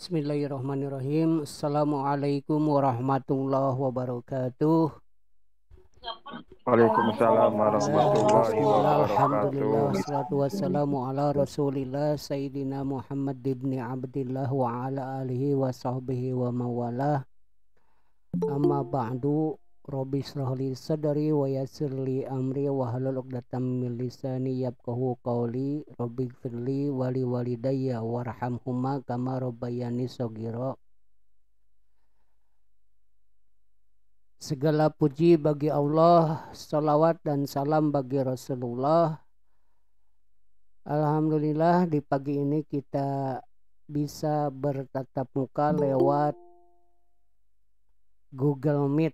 Bismillahirrahmanirrahim. Assalamualaikum warahmatullahi wabarakatuh. Waalaikumsalam warahmatullahi wabarakatuh. Alhamdulillah wassalatu wassalamu ala Rasulillah Sayyidina Muhammad ibn Abdillah wa ala alihi wa sahbihi wa mawalah. Amma ba'du Robi israh sadari wa yassir li amri wa halul uqdatan min lisani yabkahu qawli. Robi ighfirli wali walidayya warhamhuma kama rabbayani sogiro. Segala puji bagi Allah, salawat dan salam bagi Rasulullah. Alhamdulillah di pagi ini kita bisa bertatap muka lewat Google Meet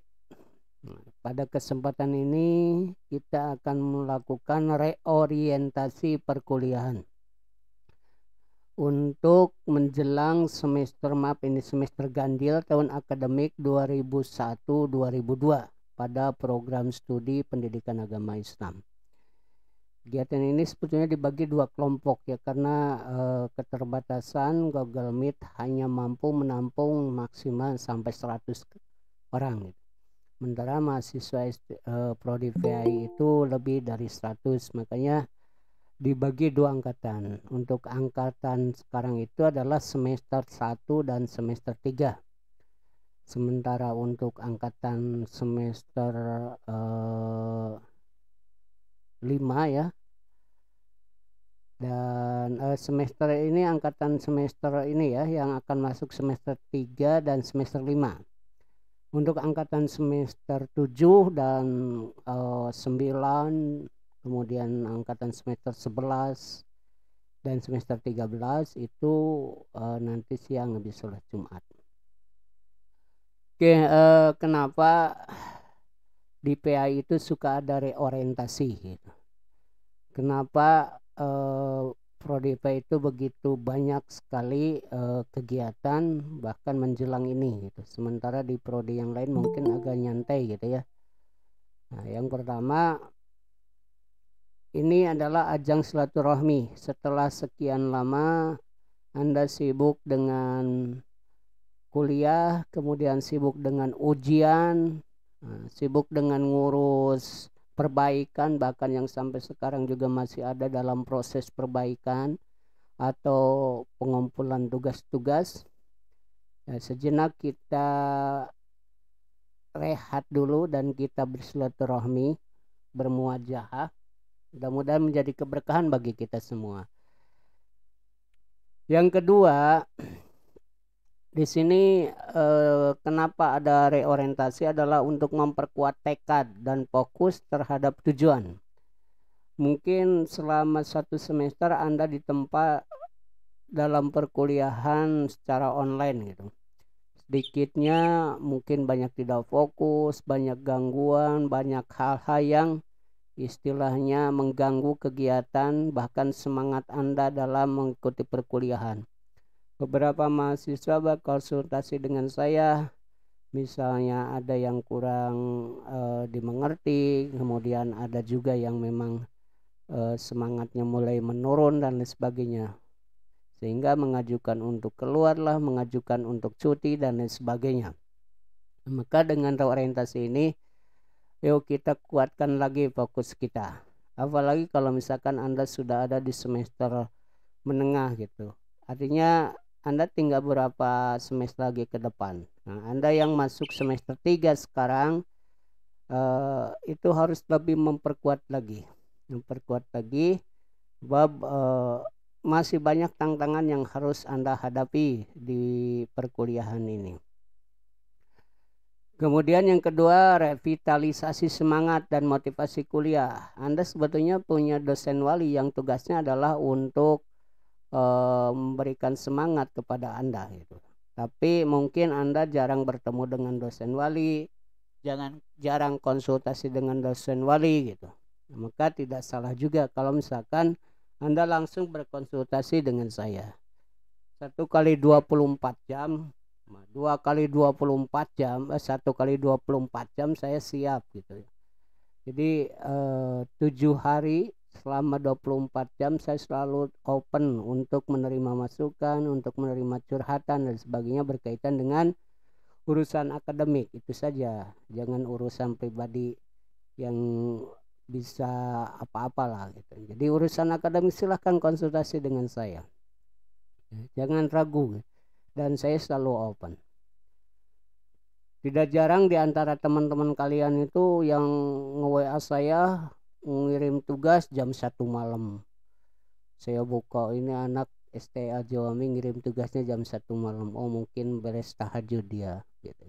pada kesempatan ini kita akan melakukan reorientasi perkuliahan untuk menjelang semester map ini semester ganjil tahun akademik 2001-2002 pada program studi pendidikan agama Islam. Kegiatan ini sebetulnya dibagi dua kelompok ya karena e, keterbatasan Google Meet hanya mampu menampung maksimal sampai 100 orang gitu sementara mahasiswa eh, prodi VI itu lebih dari 100 makanya dibagi dua angkatan untuk angkatan sekarang itu adalah semester 1 dan semester 3 sementara untuk angkatan semester eh, 5 ya dan uh, semester ini angkatan semester ini ya yang akan masuk semester 3 dan semester 5 untuk angkatan semester 7 dan uh, eh, 9 kemudian angkatan semester 11 dan semester 13 itu uh, nanti siang habis sholat Jumat. Oke, okay, uh, eh, kenapa di PA itu suka ada reorientasi gitu. Kenapa uh, Prodipa itu begitu banyak sekali uh, kegiatan bahkan menjelang ini gitu. Sementara di prodi yang lain mungkin agak nyantai gitu ya. Nah, yang pertama ini adalah ajang silaturahmi. Setelah sekian lama Anda sibuk dengan kuliah, kemudian sibuk dengan ujian, nah, sibuk dengan ngurus perbaikan bahkan yang sampai sekarang juga masih ada dalam proses perbaikan atau pengumpulan tugas-tugas ya, sejenak kita rehat dulu dan kita bersilaturahmi bermuajah mudah-mudahan menjadi keberkahan bagi kita semua yang kedua di sini eh, kenapa ada reorientasi adalah untuk memperkuat tekad dan fokus terhadap tujuan. Mungkin selama satu semester Anda ditempa dalam perkuliahan secara online gitu. Sedikitnya mungkin banyak tidak fokus, banyak gangguan, banyak hal-hal yang istilahnya mengganggu kegiatan bahkan semangat Anda dalam mengikuti perkuliahan Beberapa mahasiswa berkonsultasi dengan saya, misalnya ada yang kurang e, dimengerti, kemudian ada juga yang memang e, semangatnya mulai menurun dan lain sebagainya. Sehingga mengajukan untuk keluarlah, mengajukan untuk cuti dan lain sebagainya. Maka dengan reorientasi ini, yuk kita kuatkan lagi fokus kita. Apalagi kalau misalkan Anda sudah ada di semester menengah gitu. Artinya anda tinggal berapa semester lagi ke depan. Nah, Anda yang masuk semester 3 sekarang uh, itu harus lebih memperkuat lagi, memperkuat lagi bab uh, masih banyak tantangan yang harus Anda hadapi di perkuliahan ini. Kemudian yang kedua, revitalisasi semangat dan motivasi kuliah. Anda sebetulnya punya dosen wali yang tugasnya adalah untuk Eh, memberikan semangat kepada Anda gitu. Tapi mungkin Anda jarang bertemu dengan dosen wali, jangan jarang konsultasi dengan dosen wali gitu. maka tidak salah juga kalau misalkan Anda langsung berkonsultasi dengan saya. Satu kali 24 jam, dua kali 24 jam, eh, satu kali 24 jam saya siap gitu ya. Jadi eh, tujuh hari selama 24 jam saya selalu open untuk menerima masukan, untuk menerima curhatan dan sebagainya berkaitan dengan urusan akademik itu saja, jangan urusan pribadi yang bisa apa-apalah gitu. Jadi urusan akademik silahkan konsultasi dengan saya. Jangan ragu dan saya selalu open. Tidak jarang di antara teman-teman kalian itu yang nge-WA saya ngirim tugas jam satu malam saya buka ini anak STA Jawami ngirim tugasnya jam satu malam oh mungkin beres tahajud dia gitu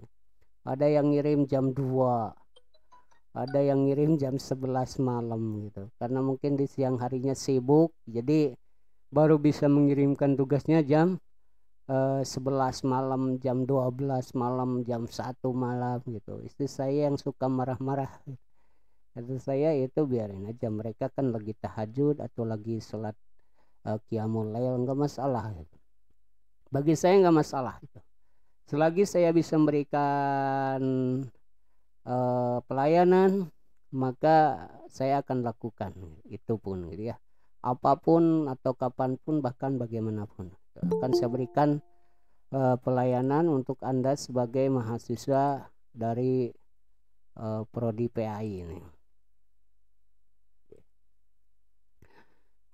ada yang ngirim jam 2 ada yang ngirim jam 11 malam gitu karena mungkin di siang harinya sibuk jadi baru bisa mengirimkan tugasnya jam uh, eh, 11 malam jam 12 malam jam 1 malam gitu istri saya yang suka marah-marah gitu kata saya itu biarin aja mereka kan lagi tahajud atau lagi sholat uh, qiyamul lail nggak masalah bagi saya nggak masalah itu selagi saya bisa memberikan uh, pelayanan maka saya akan lakukan itu pun gitu ya apapun atau kapanpun bahkan bagaimanapun akan saya berikan uh, pelayanan untuk anda sebagai mahasiswa dari uh, prodi PAI ini.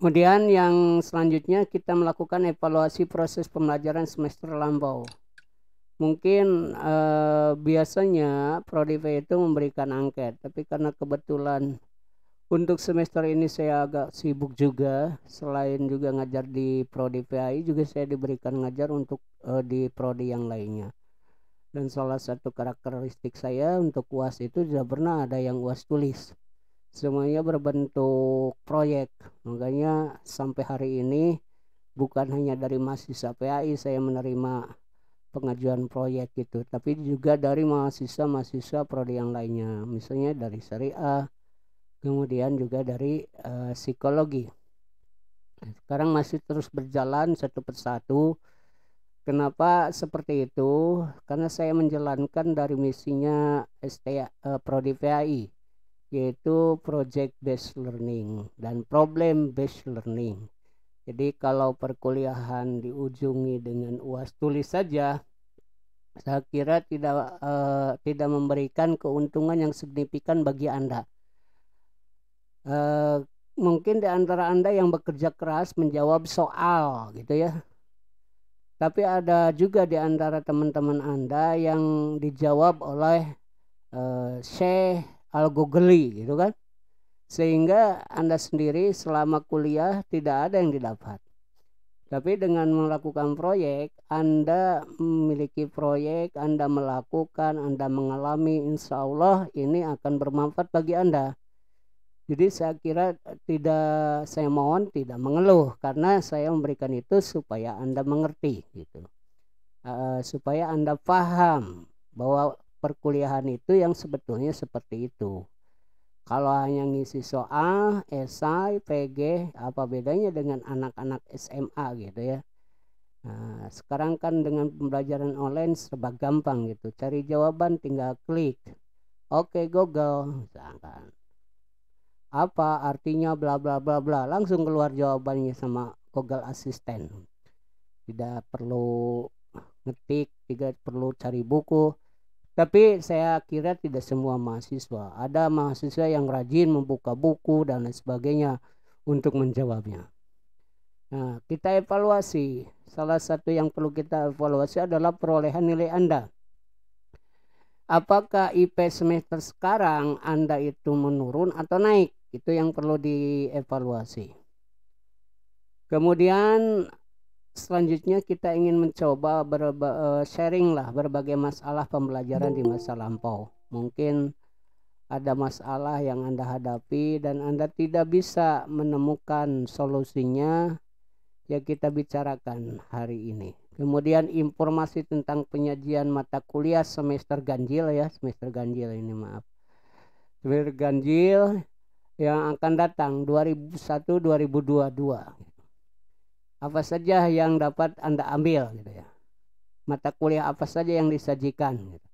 Kemudian yang selanjutnya kita melakukan evaluasi proses pembelajaran semester lampau. Mungkin eh, biasanya prodi itu memberikan angket, tapi karena kebetulan untuk semester ini saya agak sibuk juga, selain juga ngajar di prodi PAI juga saya diberikan ngajar untuk eh, di prodi yang lainnya. Dan salah satu karakteristik saya untuk UAS itu tidak pernah ada yang UAS tulis semuanya berbentuk proyek makanya sampai hari ini bukan hanya dari mahasiswa PAI saya menerima pengajuan proyek itu tapi juga dari mahasiswa-mahasiswa prodi yang lainnya misalnya dari syariah kemudian juga dari uh, psikologi sekarang masih terus berjalan satu persatu kenapa seperti itu karena saya menjalankan dari misinya STA uh, eh, prodi PAI yaitu project based learning dan problem based learning. Jadi kalau perkuliahan diujungi dengan UAS tulis saja saya kira tidak uh, tidak memberikan keuntungan yang signifikan bagi Anda. Uh, mungkin di antara Anda yang bekerja keras menjawab soal gitu ya. Tapi ada juga di antara teman-teman Anda yang dijawab oleh uh, eh, Syekh algogeli gitu kan sehingga Anda sendiri selama kuliah tidak ada yang didapat. Tapi dengan melakukan proyek, Anda memiliki proyek, Anda melakukan, Anda mengalami, insya Allah ini akan bermanfaat bagi Anda. Jadi saya kira tidak, saya mohon tidak mengeluh karena saya memberikan itu supaya Anda mengerti gitu, uh, supaya Anda paham bahwa perkuliahan itu yang sebetulnya seperti itu. Kalau hanya ngisi soal, esai, PG, apa bedanya dengan anak-anak SMA gitu ya? Nah, sekarang kan dengan pembelajaran online serba gampang gitu. Cari jawaban tinggal klik. Oke okay, Google, misalkan. Apa artinya bla bla bla bla, langsung keluar jawabannya sama Google Assistant. Tidak perlu ngetik, tidak perlu cari buku tapi saya kira tidak semua mahasiswa. Ada mahasiswa yang rajin membuka buku dan lain sebagainya untuk menjawabnya. Nah, kita evaluasi. Salah satu yang perlu kita evaluasi adalah perolehan nilai Anda. Apakah IP semester sekarang Anda itu menurun atau naik? Itu yang perlu dievaluasi. Kemudian selanjutnya kita ingin mencoba berba eh, sharing lah berbagai masalah pembelajaran di masa lampau. Mungkin ada masalah yang Anda hadapi dan Anda tidak bisa menemukan solusinya, ya kita bicarakan hari ini. Kemudian informasi tentang penyajian mata kuliah semester ganjil ya, semester ganjil ini maaf. Semester ganjil yang akan datang 2001 2022 apa saja yang dapat Anda ambil gitu ya. Mata kuliah apa saja yang disajikan gitu.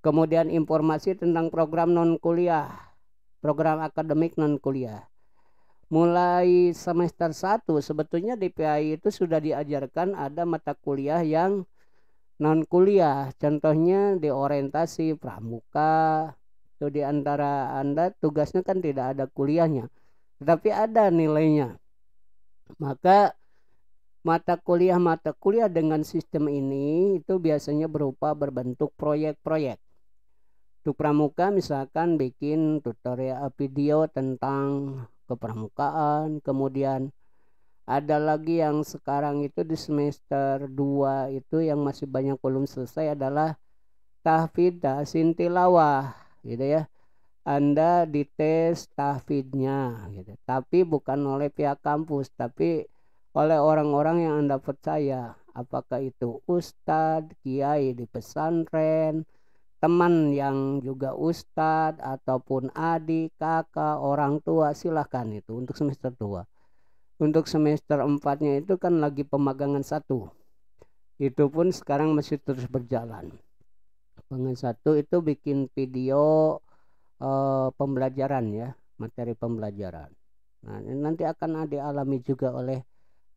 Kemudian informasi tentang program non kuliah, program akademik non kuliah. Mulai semester 1 sebetulnya di PAI itu sudah diajarkan ada mata kuliah yang non kuliah contohnya di orientasi pramuka itu di antara anda tugasnya kan tidak ada kuliahnya tetapi ada nilainya maka mata kuliah-mata kuliah dengan sistem ini itu biasanya berupa berbentuk proyek-proyek. Untuk pramuka misalkan bikin tutorial video tentang kepramukaan, kemudian ada lagi yang sekarang itu di semester 2 itu yang masih banyak belum selesai adalah tahfid sintilawah, gitu ya. Anda dites tahfidnya gitu. Tapi bukan oleh pihak kampus, tapi oleh orang-orang yang Anda percaya, apakah itu ustadz, kiai di pesantren, teman yang juga ustadz ataupun adik, kakak, orang tua, silahkan itu untuk semester 2. Untuk semester empatnya itu kan lagi pemagangan satu. Itu pun sekarang masih terus berjalan. Pemagangan satu itu bikin video e, pembelajaran ya, materi pembelajaran. Nah, nanti akan dialami juga oleh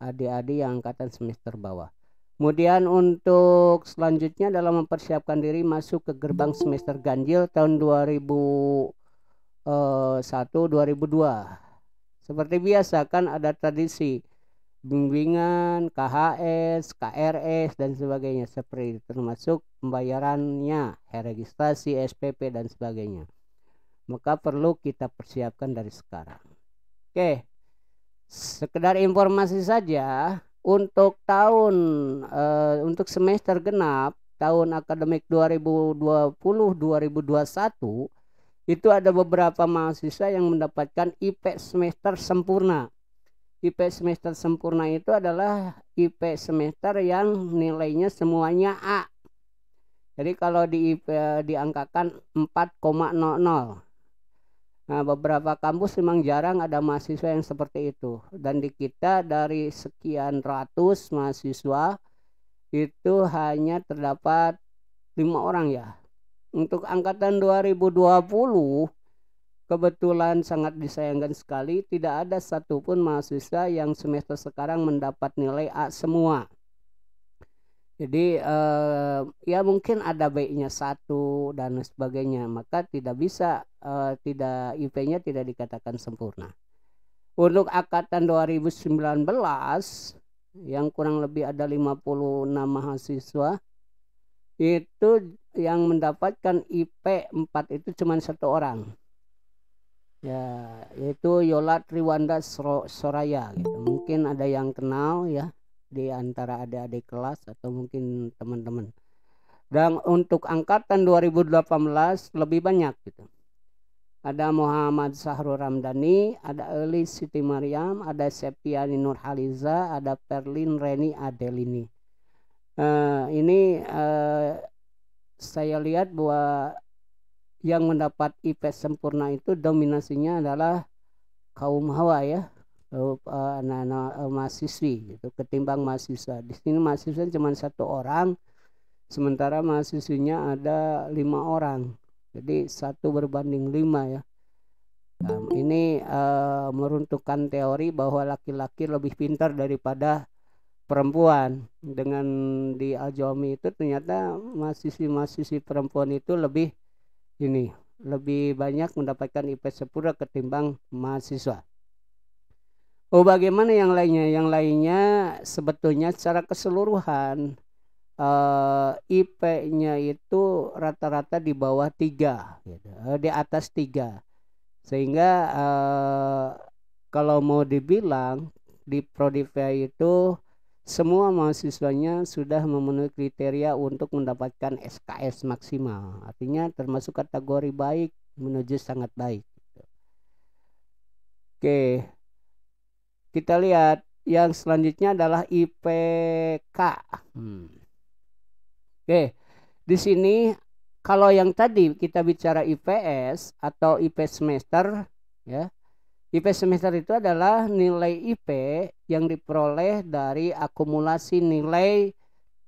adik-adik yang angkatan semester bawah. Kemudian untuk selanjutnya dalam mempersiapkan diri masuk ke gerbang semester ganjil tahun 2001 2002. Eh, seperti biasa kan ada tradisi bimbingan, KHS, KRS dan sebagainya seperti itu, termasuk pembayarannya, registrasi, SPP dan sebagainya. Maka perlu kita persiapkan dari sekarang. Oke, sekedar informasi saja untuk tahun uh, untuk semester genap tahun akademik 2020-2021 itu ada beberapa mahasiswa yang mendapatkan IP semester sempurna. IP semester sempurna itu adalah IP semester yang nilainya semuanya A. Jadi kalau di IP eh, diangkakan 4,00 Nah, beberapa kampus memang jarang ada mahasiswa yang seperti itu. Dan di kita dari sekian ratus mahasiswa itu hanya terdapat lima orang ya. Untuk angkatan 2020 kebetulan sangat disayangkan sekali tidak ada satupun mahasiswa yang semester sekarang mendapat nilai A semua jadi uh, ya mungkin ada baiknya satu dan sebagainya maka tidak bisa uh, tidak IP-nya tidak dikatakan sempurna untuk angkatan 2019 yang kurang lebih ada 56 mahasiswa itu yang mendapatkan IP 4 itu cuma satu orang ya yaitu Yola Triwanda Soraya gitu. mungkin ada yang kenal ya di antara adik-adik kelas atau mungkin teman-teman. Dan untuk angkatan 2018 lebih banyak gitu. Ada Muhammad Sahrul Ramdhani, ada Elis Siti Mariam, ada Septiani Nurhaliza, ada Perlin Reni Adelini. Uh, ini uh, saya lihat bahwa yang mendapat IP sempurna itu dominasinya adalah kaum hawa ya Eh, eh, anak-anak uh, uh, mahasiswi gitu ketimbang mahasiswa di sini mahasiswa cuma satu orang sementara mahasiswinya ada lima orang jadi satu berbanding lima ya um, ini uh, meruntuhkan teori bahwa laki-laki lebih pintar daripada perempuan dengan di Aljomi itu ternyata mahasiswi-mahasiswi perempuan itu lebih ini lebih banyak mendapatkan IP sepura ketimbang mahasiswa Oh bagaimana yang lainnya? Yang lainnya sebetulnya secara keseluruhan uh, eh, IP-nya itu rata-rata di bawah tiga, gitu. Eh, di atas tiga, sehingga uh, kalau mau dibilang di Prodivia itu semua mahasiswanya sudah memenuhi kriteria untuk mendapatkan SKS maksimal, artinya termasuk kategori baik menuju sangat baik. Gitu. Oke. Okay kita lihat yang selanjutnya adalah IPK. Hmm. Oke, di sini kalau yang tadi kita bicara IPS atau IP semester, ya, IP semester itu adalah nilai IP yang diperoleh dari akumulasi nilai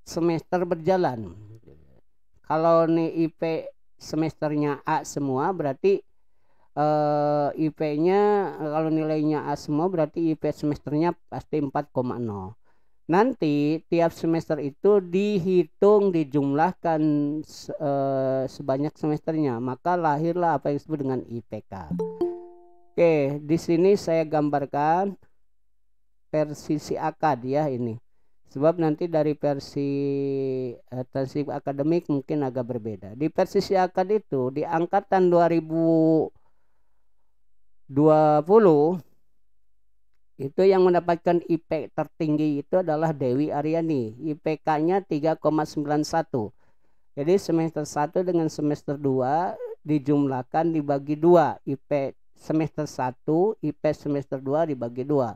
semester berjalan. Hmm. Kalau nih IP semesternya A semua berarti eh, IP-nya kalau nilainya A semua berarti IP semesternya pasti 4,0 nanti tiap semester itu dihitung dijumlahkan e, sebanyak semesternya maka lahirlah apa yang disebut dengan IPK oke di sini saya gambarkan versi si akad ya ini sebab nanti dari versi eh, transkrip akademik mungkin agak berbeda di versi si akad itu di angkatan 2000 20 itu yang mendapatkan IP tertinggi itu adalah Dewi Aryani IPK-nya 3,91 jadi semester 1 dengan semester 2 dijumlahkan dibagi 2 IP semester 1 IP semester 2 dibagi 2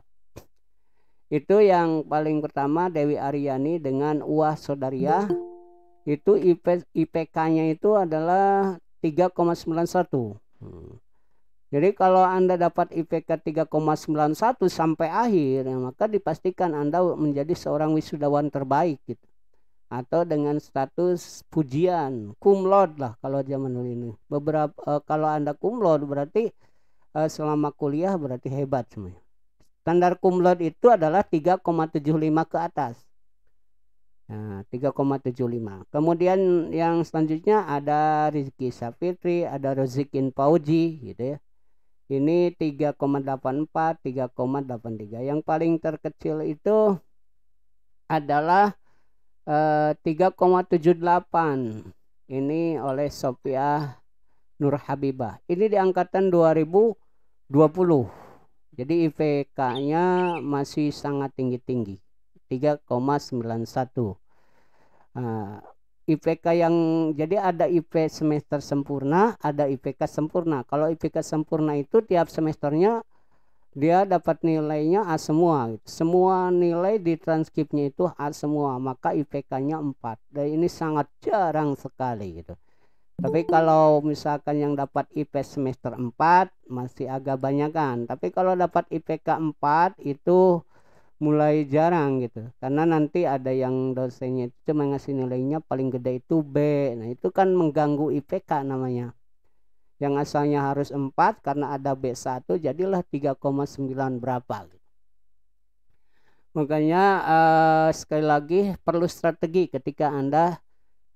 itu yang paling pertama Dewi Aryani dengan Uah Sodaria itu IP, IPK-nya itu adalah 3,91 hmm. Jadi kalau Anda dapat IPK 3,91 sampai akhir, ya, maka dipastikan Anda menjadi seorang wisudawan terbaik gitu. Atau dengan status pujian, cum laude lah kalau zaman dulu ini. Beberapa e, kalau Anda cum laude berarti e, selama kuliah berarti hebat semuanya. Standar cum laude itu adalah 3,75 ke atas. Nah, 3,75. Kemudian yang selanjutnya ada Rizki Sapitri, ada Rozikin Pauji gitu ya ini 3,84 3,83 yang paling terkecil itu adalah eh, 3,78 ini oleh Sophia Nur Habibah ini di angkatan 2020 jadi IPK nya masih sangat tinggi-tinggi 3,91 satu ah, IPK yang jadi ada IP semester sempurna, ada IPK sempurna. Kalau IPK sempurna itu tiap semesternya dia dapat nilainya A semua. Semua nilai di transkripnya itu A semua, maka IPK-nya 4. Dan ini sangat jarang sekali gitu. Tapi kalau misalkan yang dapat IP semester 4 masih agak banyak kan. Tapi kalau dapat IPK 4 itu mulai jarang gitu karena nanti ada yang dosennya itu cuma ngasih nilainya paling gede itu B nah itu kan mengganggu IPK namanya yang asalnya harus 4 karena ada B1 jadilah 3,9 berapa gitu. makanya uh, sekali lagi perlu strategi ketika Anda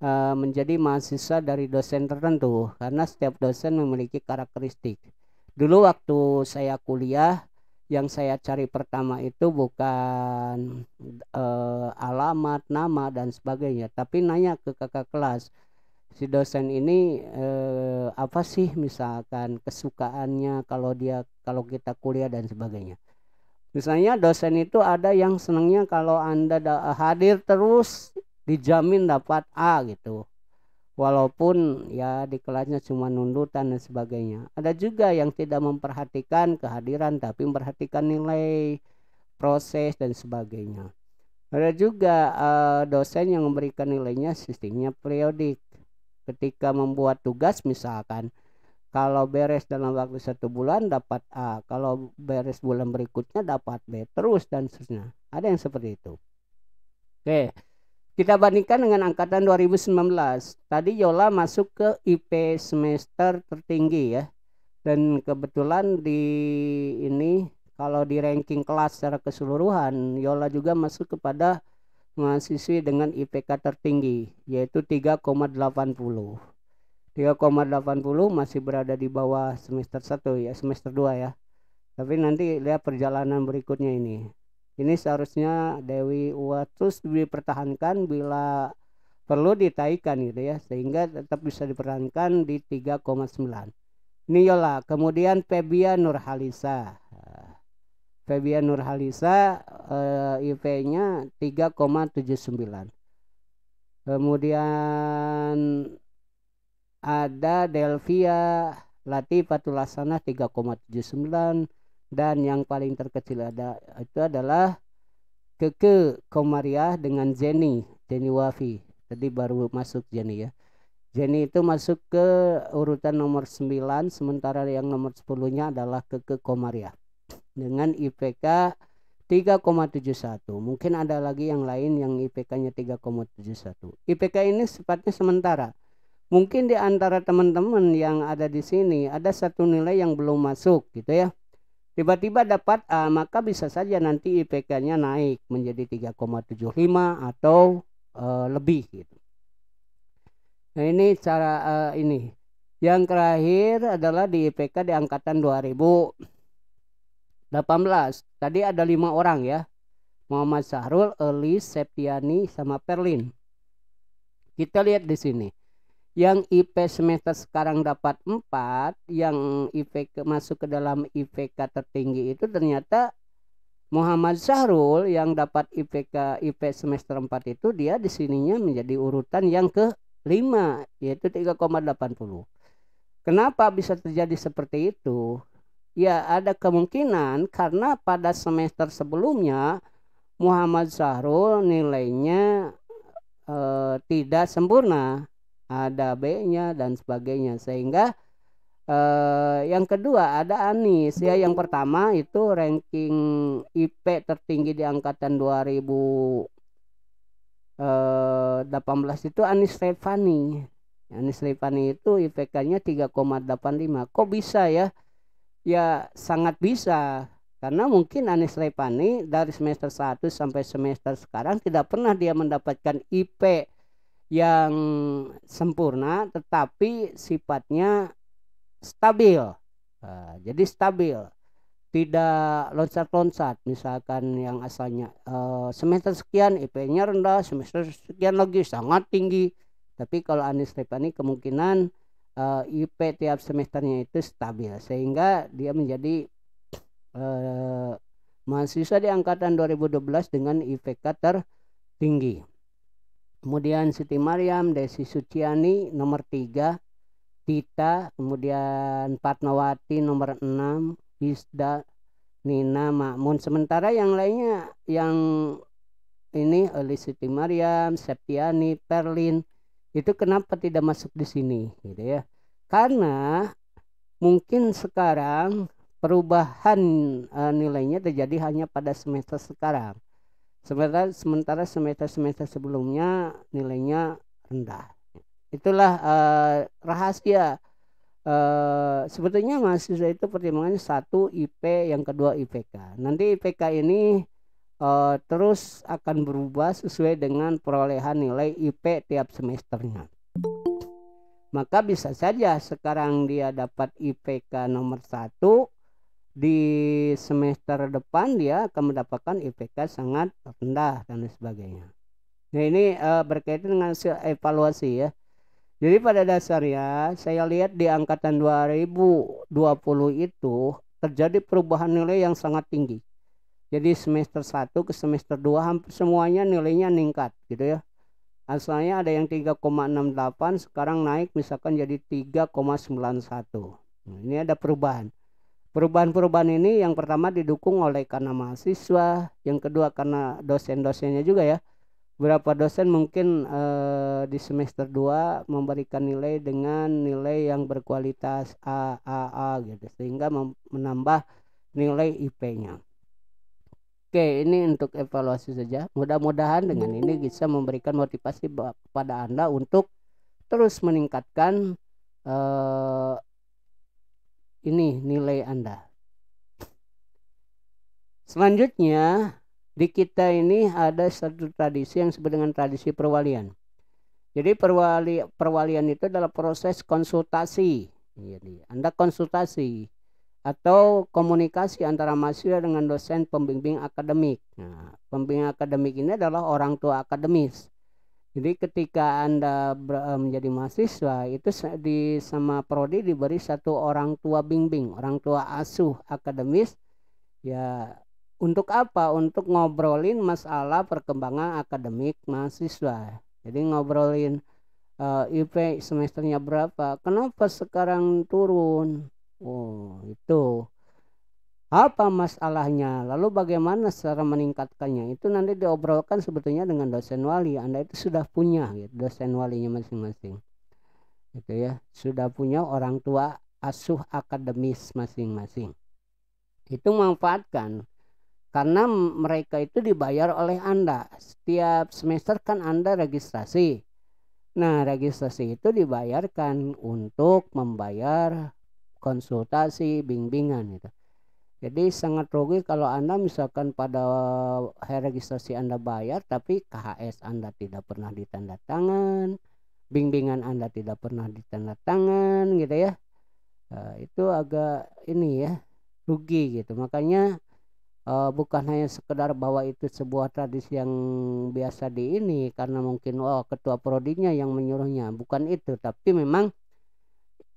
uh, menjadi mahasiswa dari dosen tertentu karena setiap dosen memiliki karakteristik dulu waktu saya kuliah yang saya cari pertama itu bukan e, alamat, nama dan sebagainya, tapi nanya ke kakak kelas. Si dosen ini e, apa sih misalkan kesukaannya kalau dia kalau kita kuliah dan sebagainya. Misalnya dosen itu ada yang senangnya kalau Anda hadir terus dijamin dapat A gitu walaupun ya di kelasnya cuma nundutan dan sebagainya. Ada juga yang tidak memperhatikan kehadiran tapi memperhatikan nilai, proses dan sebagainya. Ada juga uh, dosen yang memberikan nilainya sistemnya periodik. Ketika membuat tugas misalkan kalau beres dalam waktu satu bulan dapat A, kalau beres bulan berikutnya dapat B terus dan seterusnya. Ada yang seperti itu. Oke. Okay kita bandingkan dengan angkatan 2019. Tadi Yola masuk ke IP semester tertinggi ya. Dan kebetulan di ini kalau di ranking kelas secara keseluruhan, Yola juga masuk kepada mahasiswi dengan IPK tertinggi yaitu 3,80. 3,80 masih berada di bawah semester 1 ya, semester 2 ya. Tapi nanti lihat perjalanan berikutnya ini ini seharusnya Dewi Uwa terus dipertahankan bila perlu ditaikkan gitu ya sehingga tetap bisa diperankan di 3,9 yola. kemudian Febian Nurhalisa Febian Nurhalisa eh, IP-nya 3,79 kemudian ada Delvia Latifatulasanah 3,79 dan yang paling terkecil ada itu adalah Keke Komariah dengan Jenny Jenny Wafi tadi baru masuk Jenny ya Jenny itu masuk ke urutan nomor 9 sementara yang nomor 10 nya adalah Keke Komariah dengan IPK 3,71 mungkin ada lagi yang lain yang IPK nya 3,71 IPK ini sifatnya sementara mungkin di antara teman-teman yang ada di sini ada satu nilai yang belum masuk gitu ya tiba-tiba dapat A eh, maka bisa saja nanti IPK-nya naik menjadi 3,75 atau uh, lebih gitu. Nah ini cara uh, ini. Yang terakhir adalah di IPK di angkatan 2018. Tadi ada lima orang ya. Muhammad Sahrul, Elis, Septiani, sama Perlin. Kita lihat di sini yang IP semester sekarang dapat 4 yang IPK masuk ke dalam IPK tertinggi itu ternyata Muhammad Syahrul yang dapat IPK IP semester 4 itu dia di sininya menjadi urutan yang ke 5 yaitu 3,80 kenapa bisa terjadi seperti itu ya ada kemungkinan karena pada semester sebelumnya Muhammad Syahrul nilainya eh, tidak sempurna ada B-nya dan sebagainya sehingga eh, yang kedua ada Anis. ya yang pertama itu ranking IP tertinggi di angkatan 2018 eh, itu Anis Stefani Anis Stefani itu IPK-nya 3,85 kok bisa ya ya sangat bisa karena mungkin Anis Repani dari semester 1 sampai semester sekarang tidak pernah dia mendapatkan IP yang sempurna tetapi sifatnya stabil nah, jadi stabil tidak loncat-loncat misalkan yang asalnya uh, semester sekian IP-nya rendah semester sekian lagi sangat tinggi tapi kalau Anies Ripani kemungkinan uh, eh, IP tiap semesternya itu stabil sehingga dia menjadi uh, mahasiswa di angkatan 2012 dengan IPK tertinggi kemudian Siti Maryam Desi Suciani nomor 3 Tita kemudian Patnawati nomor 6 Isda Nina Makmun sementara yang lainnya yang ini oleh Siti Maryam, Septiani, Perlin itu kenapa tidak masuk di sini gitu ya. Karena mungkin sekarang perubahan eh, nilainya terjadi hanya pada semester sekarang. Sementara, sementara semester-semester sebelumnya nilainya rendah. Itulah uh, rahasia. Uh, sebetulnya mahasiswa itu pertimbangannya satu IP, yang kedua IPK. Nanti IPK ini uh, terus akan berubah sesuai dengan perolehan nilai IP tiap semesternya. Maka bisa saja sekarang dia dapat IPK nomor satu di semester depan dia akan mendapatkan IPK sangat rendah dan sebagainya. Nah ini uh, berkaitan dengan evaluasi ya. Jadi pada dasarnya saya lihat di angkatan 2020 itu terjadi perubahan nilai yang sangat tinggi. Jadi semester 1 ke semester 2 hampir semuanya nilainya meningkat gitu ya. Asalnya ada yang 3,68 sekarang naik misalkan jadi 3,91. Nah, ini ada perubahan. Perubahan-perubahan ini yang pertama didukung oleh karena mahasiswa, yang kedua karena dosen-dosennya juga ya. Berapa dosen mungkin eh, di semester 2 memberikan nilai dengan nilai yang berkualitas A A A gitu sehingga menambah nilai IP-nya. Oke, ini untuk evaluasi saja. Mudah-mudahan dengan ini bisa memberikan motivasi kepada Anda untuk terus meningkatkan eh, ini nilai Anda. Selanjutnya, di kita ini ada satu tradisi yang disebut dengan tradisi perwalian. Jadi perwali, perwalian itu adalah proses konsultasi. Jadi iya Anda konsultasi atau komunikasi antara mahasiswa dengan dosen pembimbing akademik. Nah, pembimbing akademik ini adalah orang tua akademis jadi ketika Anda eh, menjadi mahasiswa itu di sama prodi diberi satu orang tua bimbing, orang tua asuh akademis ya untuk apa? Untuk ngobrolin masalah perkembangan akademik mahasiswa. Jadi ngobrolin uh, eh, IP semesternya berapa? Kenapa sekarang turun? Oh, itu apa masalahnya lalu bagaimana secara meningkatkannya itu nanti diobrolkan sebetulnya dengan dosen wali anda itu sudah punya gitu, dosen walinya masing-masing gitu ya sudah punya orang tua asuh akademis masing-masing itu manfaatkan karena mereka itu dibayar oleh anda setiap semester kan anda registrasi nah registrasi itu dibayarkan untuk membayar konsultasi bimbingan gitu jadi sangat rugi kalau Anda misalkan pada hari registrasi Anda bayar tapi KHS Anda tidak pernah ditanda tangan, bimbingan Anda tidak pernah ditanda tangan gitu ya. Nah, itu agak ini ya, rugi gitu. Makanya uh, bukan hanya sekedar bahwa itu sebuah tradisi yang biasa di ini karena mungkin oh ketua prodinya yang menyuruhnya, bukan itu, tapi memang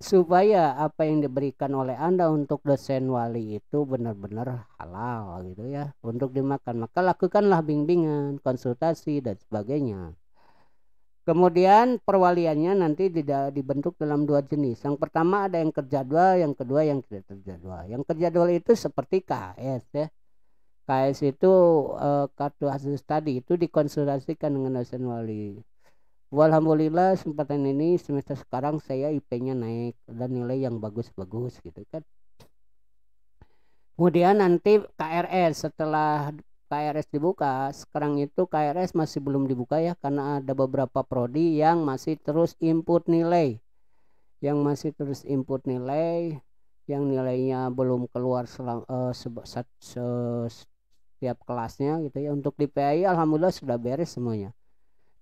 supaya apa yang diberikan oleh Anda untuk dosen wali itu benar-benar halal gitu ya untuk dimakan maka lakukanlah bimbingan konsultasi dan sebagainya kemudian perwaliannya nanti tidak dibentuk dalam dua jenis yang pertama ada yang kerjadwal yang kedua yang tidak terjadwal yang kerjadwal itu seperti KS ya KS itu eh, kartu hasil studi itu dikonsultasikan dengan dosen wali Alhamdulillah kesempatan ini semester sekarang saya IP-nya naik dan nilai yang bagus-bagus gitu kan. Kemudian nanti KRS setelah KRS dibuka, sekarang itu KRS masih belum dibuka ya karena ada beberapa prodi yang masih terus input nilai. Yang masih terus input nilai yang nilainya belum keluar selang, uh, eh, se, se, setiap kelasnya gitu ya. Untuk di PAI alhamdulillah sudah beres semuanya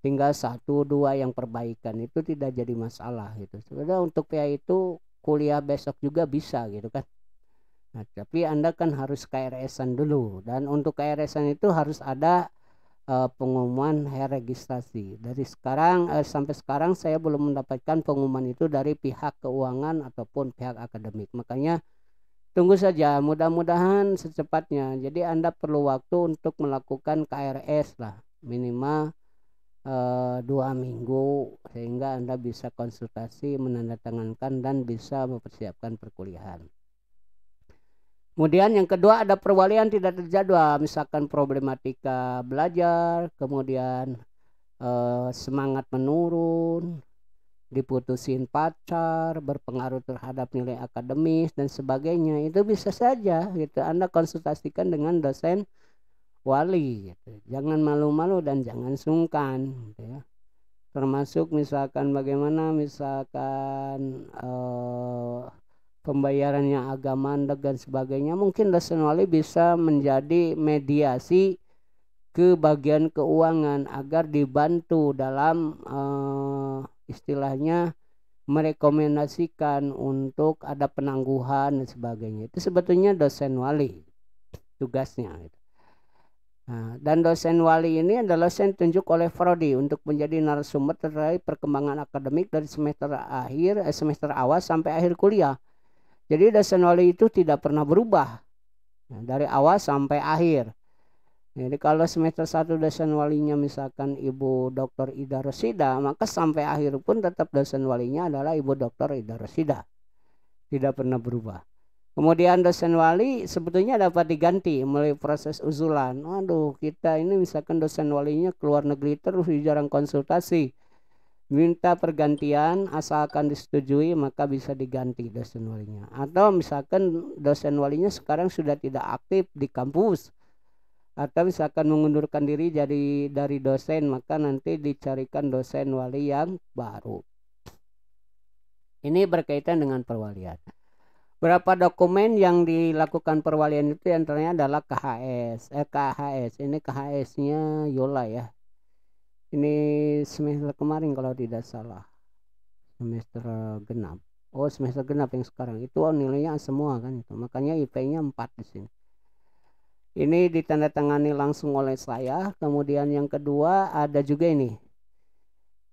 tinggal satu dua yang perbaikan itu tidak jadi masalah gitu sebenarnya untuk PA itu kuliah besok juga bisa gitu kan nah, tapi anda kan harus KRS-an dulu dan untuk KRS-an itu harus ada uh, pengumuman registrasi dari sekarang uh, sampai sekarang saya belum mendapatkan pengumuman itu dari pihak keuangan ataupun pihak akademik makanya Tunggu saja, mudah-mudahan secepatnya. Jadi Anda perlu waktu untuk melakukan KRS lah, minimal uh, dua minggu sehingga Anda bisa konsultasi menandatangankan dan bisa mempersiapkan perkuliahan. Kemudian yang kedua ada perwalian tidak terjadwal, misalkan problematika belajar, kemudian e, semangat menurun, diputusin pacar, berpengaruh terhadap nilai akademis dan sebagainya. Itu bisa saja gitu. Anda konsultasikan dengan dosen wali gitu. jangan malu-malu dan jangan sungkan gitu ya termasuk misalkan bagaimana misalkan uh, pembayarannya agama dan sebagainya mungkin dosen wali bisa menjadi mediasi ke bagian keuangan agar dibantu dalam uh, istilahnya merekomendasikan untuk ada penangguhan dan sebagainya itu sebetulnya dosen wali tugasnya gitu. Nah, dan dosen wali ini adalah dosen tunjuk oleh Frodi untuk menjadi narasumber terkait perkembangan akademik dari semester akhir eh, semester awal sampai akhir kuliah. Jadi dosen wali itu tidak pernah berubah nah, dari awal sampai akhir. Jadi kalau semester satu dosen walinya misalkan Ibu Dr. Ida Rosida, maka sampai akhir pun tetap dosen walinya adalah Ibu Dr. Ida Rosida. Tidak pernah berubah. Kemudian dosen wali sebetulnya dapat diganti melalui proses usulan. Waduh, kita ini misalkan dosen walinya keluar negeri terus jarang konsultasi. Minta pergantian asalkan disetujui maka bisa diganti dosen walinya. Atau misalkan dosen walinya sekarang sudah tidak aktif di kampus. Atau misalkan mengundurkan diri jadi dari dosen maka nanti dicarikan dosen wali yang baru. Ini berkaitan dengan perwalian. Berapa dokumen yang dilakukan perwalian itu yang ternyata adalah KHS, eh, KHS. Ini KHS-nya Yola ya. Ini semester kemarin kalau tidak salah. Semester genap. Oh, semester genap yang sekarang. Itu oh, nilainya semua kan itu. Makanya IP-nya 4 di sini. Ini ditandatangani langsung oleh saya. Kemudian yang kedua ada juga ini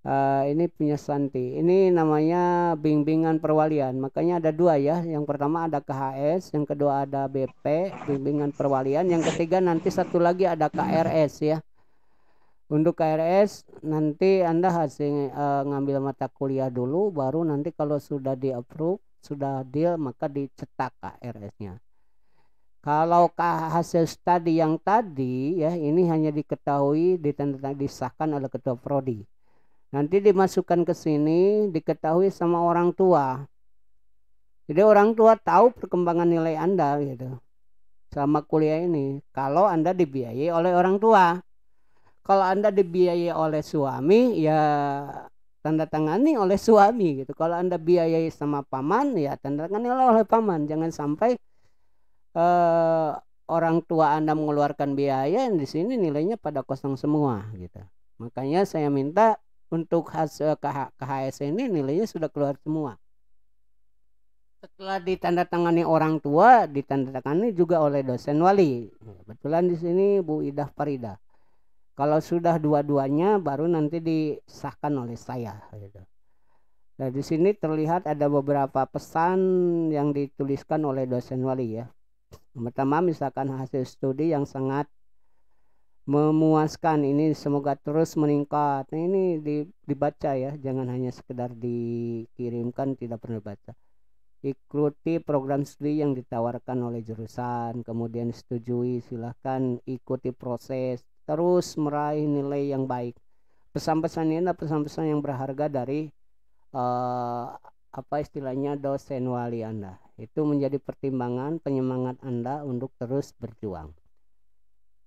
uh, ini punya Santi. Ini namanya bimbingan perwalian. Makanya ada dua ya. Yang pertama ada KHS, yang kedua ada BP, bimbingan perwalian. Yang ketiga nanti satu lagi ada KRS ya. Untuk KRS nanti Anda harus uh, eh, ngambil mata kuliah dulu baru nanti kalau sudah di approve, sudah deal maka dicetak KRS-nya. Kalau hasil studi yang tadi ya ini hanya diketahui ditandatangani disahkan oleh ketua prodi Nanti dimasukkan ke sini, diketahui sama orang tua. Jadi orang tua tahu perkembangan nilai Anda gitu. Selama kuliah ini, kalau Anda dibiayai oleh orang tua. Kalau Anda dibiayai oleh suami, ya tanda tangani oleh suami gitu. Kalau Anda biayai sama paman, ya tanda tangani oleh paman. Jangan sampai eh, orang tua Anda mengeluarkan biaya yang di sini nilainya pada kosong semua gitu. Makanya saya minta untuk hasil KH, eh, KHS ini nilainya sudah keluar semua. Setelah ditandatangani orang tua, ditandatangani juga oleh dosen wali. Kebetulan di sini Bu Idah Farida. Kalau sudah dua-duanya baru nanti disahkan oleh saya. Nah, di sini terlihat ada beberapa pesan yang dituliskan oleh dosen wali ya. Pertama misalkan hasil studi yang sangat memuaskan ini semoga terus meningkat nah, ini dibaca ya jangan hanya sekedar dikirimkan tidak pernah baca ikuti program studi yang ditawarkan oleh jurusan kemudian setujui silahkan ikuti proses terus meraih nilai yang baik pesan-pesan ini adalah pesan-pesan yang berharga dari uh, apa istilahnya dosen wali anda itu menjadi pertimbangan penyemangat anda untuk terus berjuang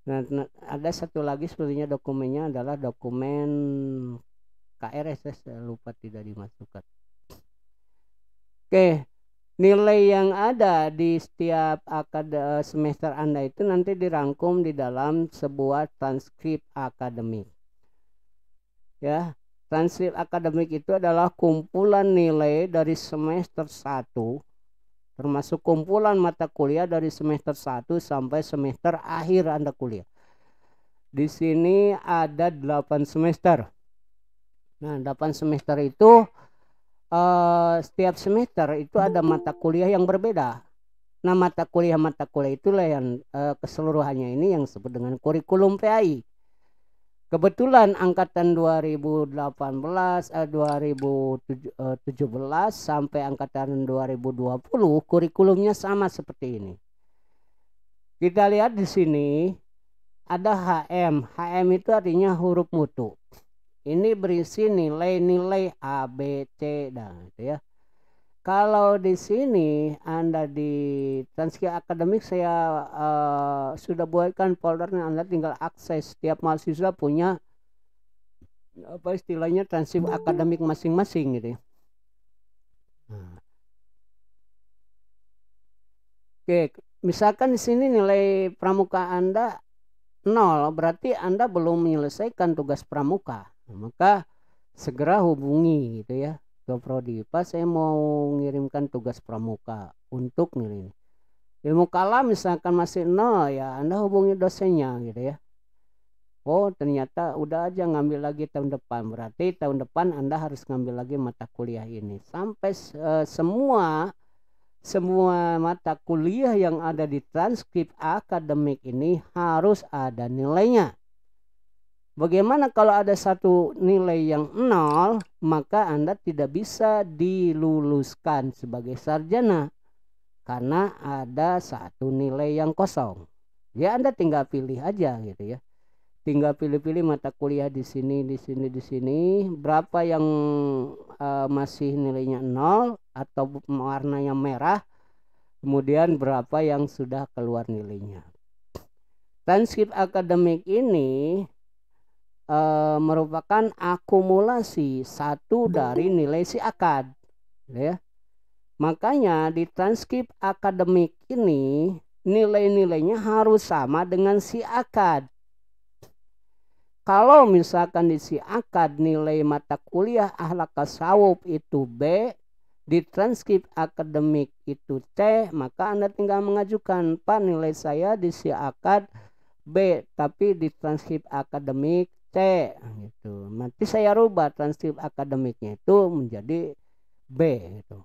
Nah, nah, ada satu lagi sepertinya dokumennya adalah dokumen KRS saya lupa tidak dimasukkan. Oke, nilai yang ada di setiap akad eh, semester Anda itu nanti dirangkum di dalam sebuah transkrip akademik. Ya, transkrip akademik itu adalah kumpulan nilai dari semester 1 termasuk kumpulan mata kuliah dari semester 1 sampai semester akhir Anda kuliah. Di sini ada 8 semester. Nah, 8 semester itu eh, setiap semester itu ada mata kuliah yang berbeda. Nah, mata kuliah-mata kuliah itulah yang eh, keseluruhannya ini yang disebut dengan kurikulum PAI. Kebetulan angkatan 2018 eh, 2017 eh, sampai angkatan 2020 kurikulumnya sama seperti ini. Kita lihat di sini ada HM. HM itu artinya huruf mutu. Ini berisi nilai-nilai A, B, C dan gitu ya. Kalau di sini Anda di Transkia Akademik saya uh, sudah buatkan foldernya Anda tinggal akses setiap mahasiswa punya apa istilahnya transkrip akademik masing-masing gitu. Ya. Nah. Oke, misalkan di sini nilai pramuka Anda nol, berarti Anda belum menyelesaikan tugas pramuka. Nah, maka segera hubungi gitu ya ke prodi pas saya mau ngirimkan tugas pramuka untuk ngirim ilmu kalam misalkan masih nol ya anda hubungi dosennya gitu ya oh ternyata udah aja ngambil lagi tahun depan berarti tahun depan anda harus ngambil lagi mata kuliah ini sampai uh, semua semua mata kuliah yang ada di transkrip akademik ini harus ada nilainya Bagaimana kalau ada satu nilai yang nol, maka Anda tidak bisa diluluskan sebagai sarjana karena ada satu nilai yang kosong. Ya Anda tinggal pilih aja gitu ya. Tinggal pilih-pilih mata kuliah di sini, di sini, di sini. Berapa yang uh, masih nilainya nol atau warnanya merah. Kemudian berapa yang sudah keluar nilainya. Transkrip akademik ini e, merupakan akumulasi satu dari nilai si akad ya makanya di transkrip akademik ini nilai-nilainya harus sama dengan si akad kalau misalkan di si akad nilai mata kuliah ahlak kasawuf itu B di transkrip akademik itu C, maka Anda tinggal mengajukan, Pak nilai saya di si akad B, tapi di transkrip akademik T gitu. Nanti saya rubah transkrip akademiknya itu menjadi B gitu.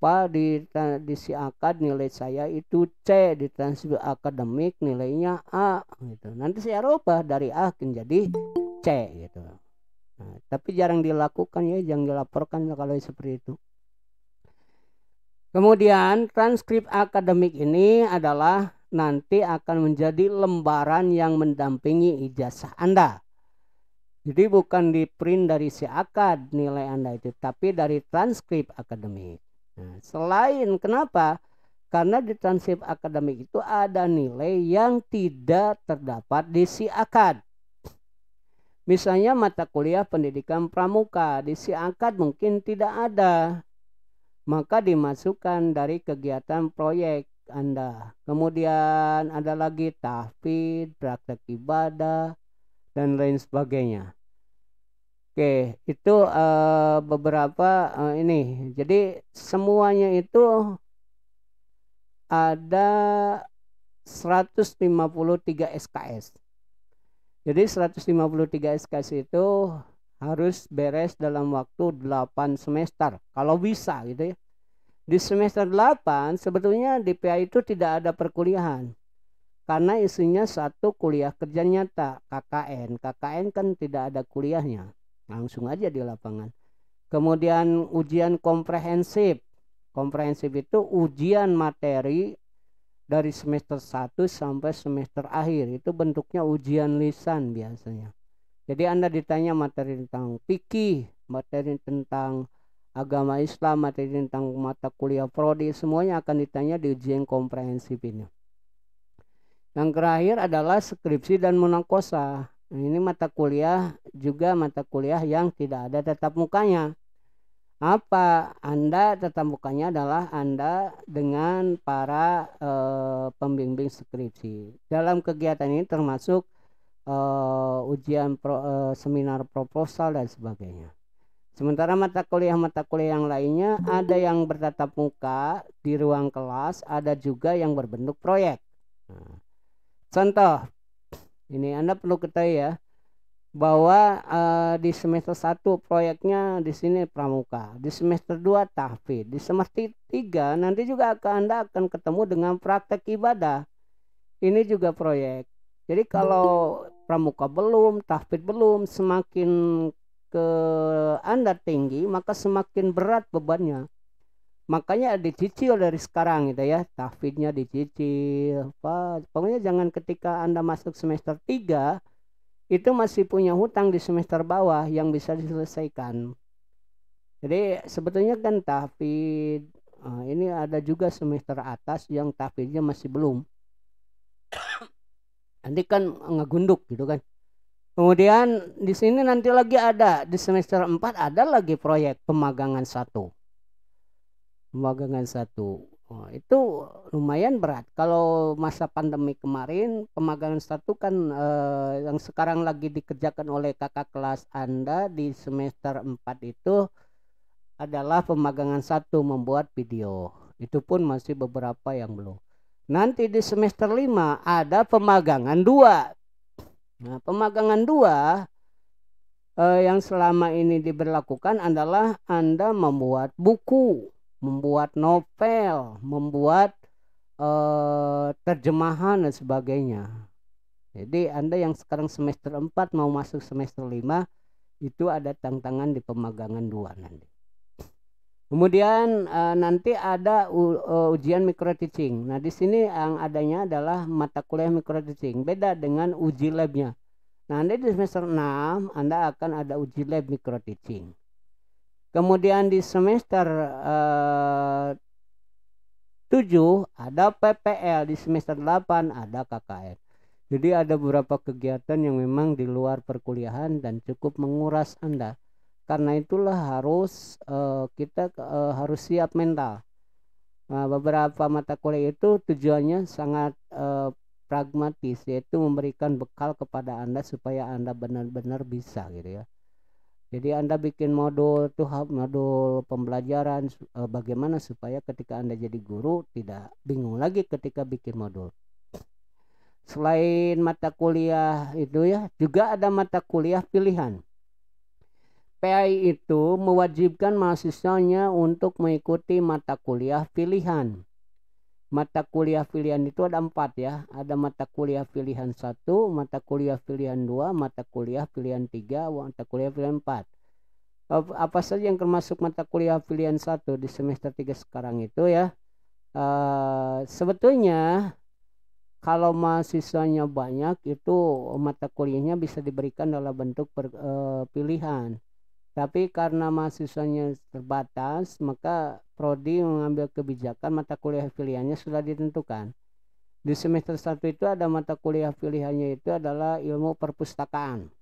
Pak di di si akad nilai saya itu C di transkrip akademik nilainya A gitu. Nanti saya rubah dari A menjadi C gitu. Nah, tapi jarang dilakukan ya, jangan dilaporkan kalau seperti itu. Kemudian transkrip akademik ini adalah nanti akan menjadi lembaran yang mendampingi ijazah Anda. Jadi bukan di print dari si akad nilai Anda itu, tapi dari transkrip akademik. Nah, selain kenapa? Karena di transkrip akademik itu ada nilai yang tidak terdapat di si akad. Misalnya mata kuliah pendidikan pramuka di si akad mungkin tidak ada. Maka dimasukkan dari kegiatan proyek Anda. Kemudian ada lagi tahfidz, praktek ibadah, dan lain sebagainya. Oke, itu uh, beberapa uh, ini. Jadi semuanya itu ada 153 SKS. Jadi 153 SKS itu harus beres dalam waktu 8 semester kalau bisa gitu ya. Di semester 8 sebetulnya DPA itu tidak ada perkuliahan karena isinya satu kuliah kerja nyata KKN KKN kan tidak ada kuliahnya langsung aja di lapangan kemudian ujian komprehensif komprehensif itu ujian materi dari semester 1 sampai semester akhir itu bentuknya ujian lisan biasanya jadi Anda ditanya materi tentang fikih materi tentang agama Islam materi tentang mata kuliah prodi semuanya akan ditanya di ujian komprehensif ini yang terakhir adalah skripsi dan munakosa. Nah, ini mata kuliah juga mata kuliah yang tidak ada tetap mukanya. Apa Anda tetap mukanya adalah Anda dengan para e, pembimbing skripsi. Dalam kegiatan ini termasuk e, ujian pro, e, seminar proposal dan sebagainya. Sementara mata kuliah-mata kuliah yang lainnya ada yang bertatap muka di ruang kelas, ada juga yang berbentuk proyek. Nah, Contoh, ini Anda perlu ketahui ya, bahwa uh, di semester 1 proyeknya di sini pramuka, di semester 2 tahfidz, di semester 3 nanti juga akan Anda akan ketemu dengan praktek ibadah. Ini juga proyek. Jadi kalau pramuka belum, tahfidz belum, semakin ke Anda tinggi maka semakin berat bebannya makanya dicicil dari sekarang gitu ya tahfidnya dicicil apa pokoknya jangan ketika anda masuk semester 3 itu masih punya hutang di semester bawah yang bisa diselesaikan jadi sebetulnya kan tahfid eh, ini ada juga semester atas yang tahfidnya masih belum nanti kan ngegunduk gitu kan kemudian di sini nanti lagi ada di semester 4 ada lagi proyek pemagangan satu pemagangan satu oh, itu lumayan berat kalau masa pandemi kemarin pemagangan satu kan eh, yang sekarang lagi dikerjakan oleh kakak kelas anda di semester 4 itu adalah pemagangan satu membuat video itu pun masih beberapa yang belum nanti di semester 5 ada pemagangan dua nah pemagangan dua Uh, yang selama ini diberlakukan adalah Anda membuat buku membuat novel, membuat eh, terjemahan dan sebagainya. Jadi Anda yang sekarang semester 4 mau masuk semester 5 itu ada tantangan di pemagangan dua nanti. Kemudian uh, nanti ada u, uh, ujian micro teaching. Nah, di sini yang adanya adalah mata kuliah micro teaching. Beda dengan uji labnya. Nah, Anda di semester 6 Anda akan ada uji lab micro teaching. Kemudian di semester eh, 7 ada PPL, di semester 8 ada KKN. Jadi ada beberapa kegiatan yang memang di luar perkuliahan dan cukup menguras Anda. Karena itulah harus eh, kita eh, harus siap mental. Nah, beberapa mata kuliah itu tujuannya sangat eh, pragmatis yaitu memberikan bekal kepada Anda supaya Anda benar-benar bisa gitu ya jadi Anda bikin modul tuh modul pembelajaran e, bagaimana supaya ketika Anda jadi guru tidak bingung lagi ketika bikin modul. Selain mata kuliah itu ya, juga ada mata kuliah pilihan. PAI itu mewajibkan mahasiswanya untuk mengikuti mata kuliah pilihan mata kuliah pilihan itu ada empat ya ada mata kuliah pilihan satu mata kuliah pilihan dua mata kuliah pilihan tiga mata kuliah pilihan empat apa saja yang termasuk mata kuliah pilihan satu di semester tiga sekarang itu ya uh, sebetulnya kalau mahasiswanya banyak itu mata kuliahnya bisa diberikan dalam bentuk per, uh, pilihan tapi karena mahasiswanya terbatas, maka prodi mengambil kebijakan mata kuliah pilihannya sudah ditentukan. Di semester satu itu ada mata kuliah pilihannya itu adalah ilmu perpustakaan.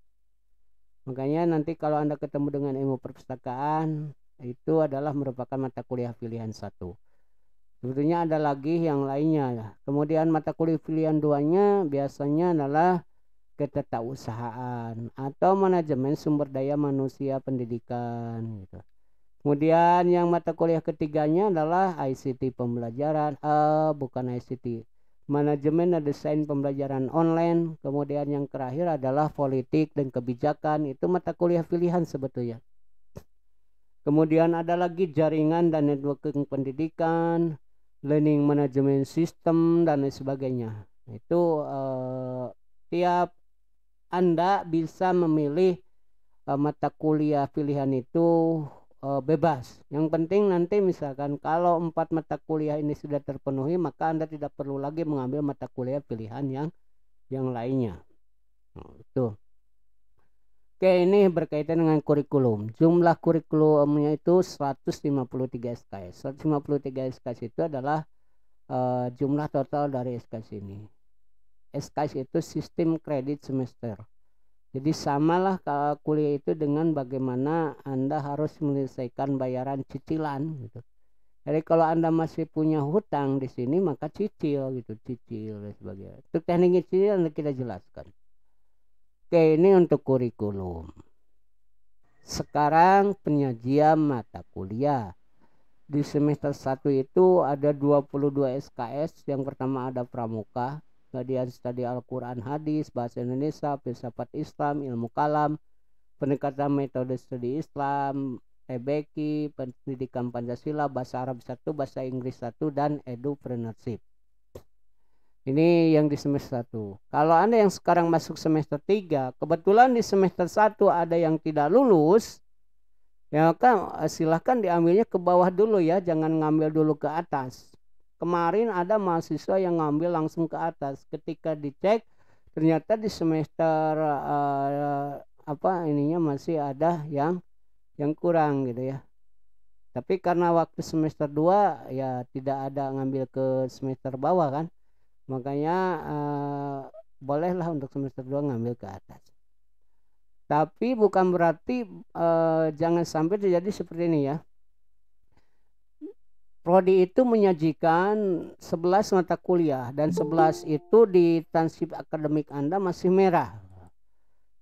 Makanya nanti kalau Anda ketemu dengan ilmu perpustakaan itu adalah merupakan mata kuliah pilihan satu. Sebetulnya ada lagi yang lainnya. Kemudian mata kuliah pilihan duanya biasanya adalah ketetausahaan atau manajemen sumber daya manusia pendidikan gitu. Kemudian yang mata kuliah ketiganya adalah ICT pembelajaran eh, bukan ICT manajemen dan desain pembelajaran online. Kemudian yang terakhir adalah politik dan kebijakan itu mata kuliah pilihan sebetulnya. Kemudian ada lagi jaringan dan networking pendidikan, learning management system dan lain sebagainya. Itu eh, tiap anda bisa memilih uh, mata kuliah pilihan itu uh, bebas. Yang penting nanti misalkan kalau empat mata kuliah ini sudah terpenuhi, maka Anda tidak perlu lagi mengambil mata kuliah pilihan yang yang lainnya. Nah, itu. Oke, ini berkaitan dengan kurikulum. Jumlah kurikulumnya itu 153 SKS. 153 SKS itu adalah uh, jumlah total dari SKS ini. SKS itu sistem kredit semester. Jadi samalah kalau kuliah itu dengan bagaimana Anda harus menyelesaikan bayaran cicilan gitu. Jadi kalau Anda masih punya hutang di sini maka cicil gitu, cicil dan sebagainya. Untuk teknik cicilan, kita jelaskan. Oke, ini untuk kurikulum. Sekarang penyajian mata kuliah. Di semester 1 itu ada 22 SKS, yang pertama ada pramuka, kajian studi Al-Quran Hadis, Bahasa Indonesia, Filsafat Islam, Ilmu Kalam, Pendekatan Metode Studi Islam, EBK, Pendidikan Pancasila, Bahasa Arab satu, Bahasa Inggris satu, dan edupreneurship. Ini yang di semester satu. Kalau Anda yang sekarang masuk semester tiga, kebetulan di semester satu ada yang tidak lulus, ya kan silahkan diambilnya ke bawah dulu ya, jangan ngambil dulu ke atas. Kemarin ada mahasiswa yang ngambil langsung ke atas. Ketika dicek ternyata di semester uh, apa ininya masih ada yang yang kurang gitu ya. Tapi karena waktu semester 2 ya tidak ada ngambil ke semester bawah kan. Makanya uh, bolehlah untuk semester 2 ngambil ke atas. Tapi bukan berarti uh, jangan sampai terjadi seperti ini ya Prodi itu menyajikan 11 mata kuliah dan 11 itu di transkrip akademik Anda masih merah.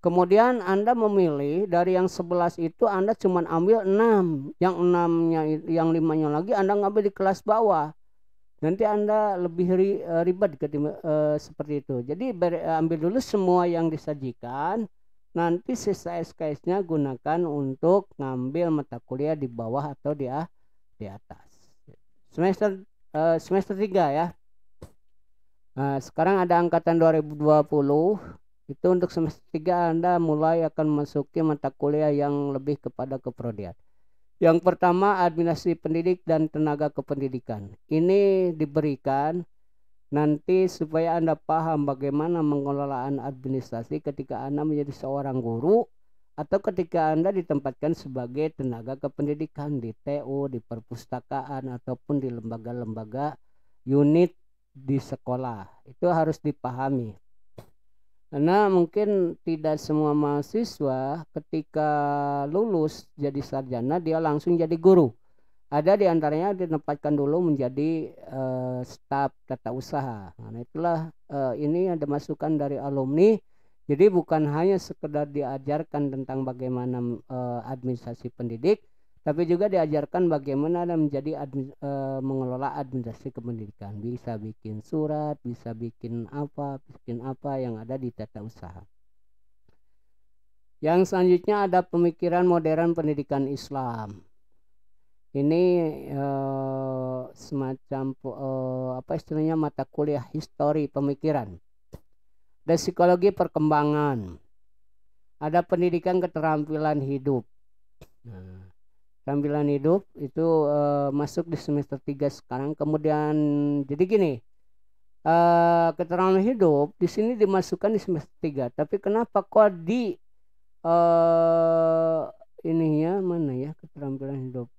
Kemudian Anda memilih dari yang 11 itu Anda cuma ambil 6. Yang 6 yang 5-nya lagi Anda ngambil di kelas bawah. Nanti Anda lebih eh, ribet ke, eh, seperti itu. Jadi ber, eh, ambil dulu semua yang disajikan. Nanti sisa SKS-nya gunakan untuk ngambil mata kuliah di bawah atau di, ah, di atas semester uh, semester 3 ya. Nah, sekarang ada angkatan 2020 itu untuk semester 3 Anda mulai akan memasuki mata kuliah yang lebih kepada keprodian. Yang pertama administrasi pendidik dan tenaga kependidikan. Ini diberikan nanti supaya Anda paham bagaimana mengelolaan administrasi ketika Anda menjadi seorang guru atau ketika Anda ditempatkan sebagai tenaga kependidikan di to di perpustakaan ataupun di lembaga-lembaga unit di sekolah. Itu harus dipahami. Karena mungkin tidak semua mahasiswa ketika lulus jadi sarjana dia langsung jadi guru. Ada di antaranya ditempatkan dulu menjadi uh, staf tata usaha. Nah, itulah uh, ini ada masukan dari alumni jadi bukan hanya sekedar diajarkan tentang bagaimana e, administrasi pendidik, tapi juga diajarkan bagaimana menjadi admi, e, mengelola administrasi kependidikan. Bisa bikin surat, bisa bikin apa, bikin apa yang ada di tata usaha. Yang selanjutnya ada pemikiran modern pendidikan Islam. Ini e, semacam e, apa istilahnya mata kuliah histori pemikiran ada psikologi perkembangan. Ada pendidikan keterampilan hidup. Nah, keterampilan hidup itu uh, masuk di semester 3 sekarang. Kemudian jadi gini, uh, keterampilan hidup di sini dimasukkan di semester 3. Tapi kenapa kok di uh, ya mana ya keterampilan hidup?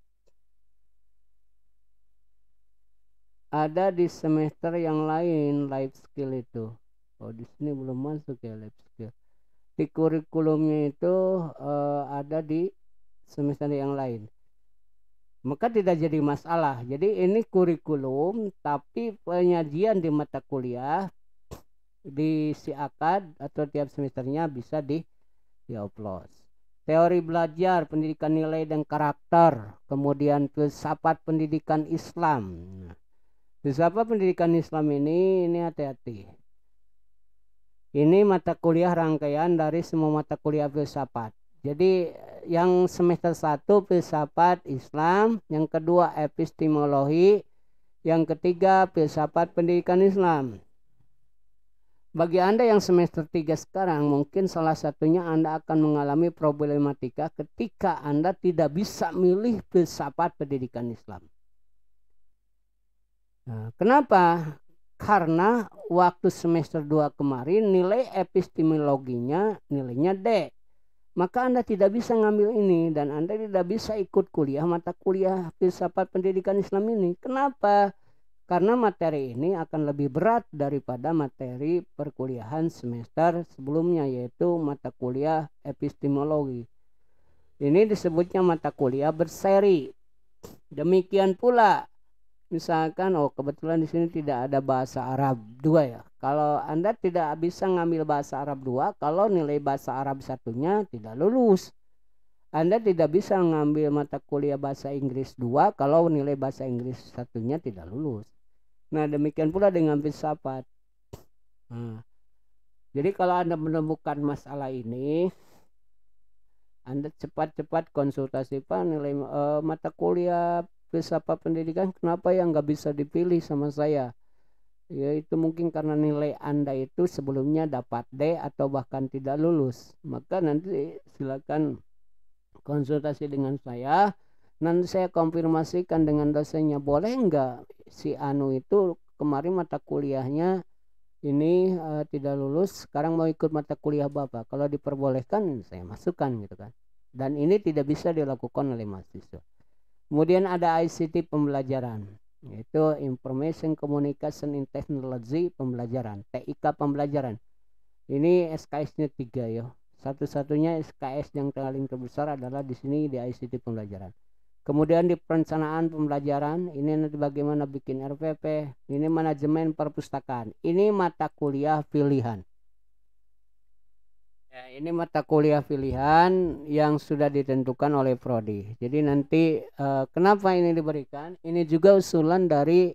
Ada di semester yang lain life skill itu oh di sini belum masuk ya lab skill di kurikulumnya itu uh, ada di semester yang lain maka tidak jadi masalah jadi ini kurikulum tapi penyajian di mata kuliah di si akad atau tiap semesternya bisa di upload. teori belajar pendidikan nilai dan karakter kemudian filsafat pendidikan Islam nah, filsafat pendidikan Islam ini ini hati-hati ini mata kuliah rangkaian dari semua mata kuliah filsafat. Jadi yang semester 1 filsafat Islam, yang kedua epistemologi, yang ketiga filsafat pendidikan Islam. Bagi Anda yang semester 3 sekarang, mungkin salah satunya Anda akan mengalami problematika ketika Anda tidak bisa milih filsafat pendidikan Islam. Nah, kenapa? Karena waktu semester 2 kemarin nilai epistemologinya nilainya D. Maka Anda tidak bisa ngambil ini dan Anda tidak bisa ikut kuliah mata kuliah filsafat pendidikan Islam ini. Kenapa? Karena materi ini akan lebih berat daripada materi perkuliahan semester sebelumnya yaitu mata kuliah epistemologi. Ini disebutnya mata kuliah berseri. Demikian pula misalkan oh kebetulan di sini tidak ada bahasa Arab dua ya kalau anda tidak bisa ngambil bahasa Arab dua kalau nilai bahasa Arab satunya tidak lulus anda tidak bisa ngambil mata kuliah bahasa Inggris dua kalau nilai bahasa Inggris satunya tidak lulus nah demikian pula dengan filsafat nah, jadi kalau anda menemukan masalah ini anda cepat-cepat konsultasi pan nilai uh, mata kuliah filsafat pendidikan kenapa yang nggak bisa dipilih sama saya ya itu mungkin karena nilai anda itu sebelumnya dapat D atau bahkan tidak lulus maka nanti silakan konsultasi dengan saya nanti saya konfirmasikan dengan dosennya boleh nggak si Anu itu kemarin mata kuliahnya ini uh, tidak lulus sekarang mau ikut mata kuliah bapak kalau diperbolehkan saya masukkan gitu kan dan ini tidak bisa dilakukan oleh mahasiswa Kemudian ada ICT pembelajaran, yaitu Information Communication and Technology pembelajaran, TIK pembelajaran. Ini SKS-nya tiga ya. Satu-satunya SKS yang paling terbesar adalah di sini di ICT pembelajaran. Kemudian di perencanaan pembelajaran, ini nanti bagaimana bikin RPP, ini manajemen perpustakaan, ini mata kuliah pilihan. Ya, ini mata kuliah pilihan yang sudah ditentukan oleh prodi. Jadi nanti eh, kenapa ini diberikan? Ini juga usulan dari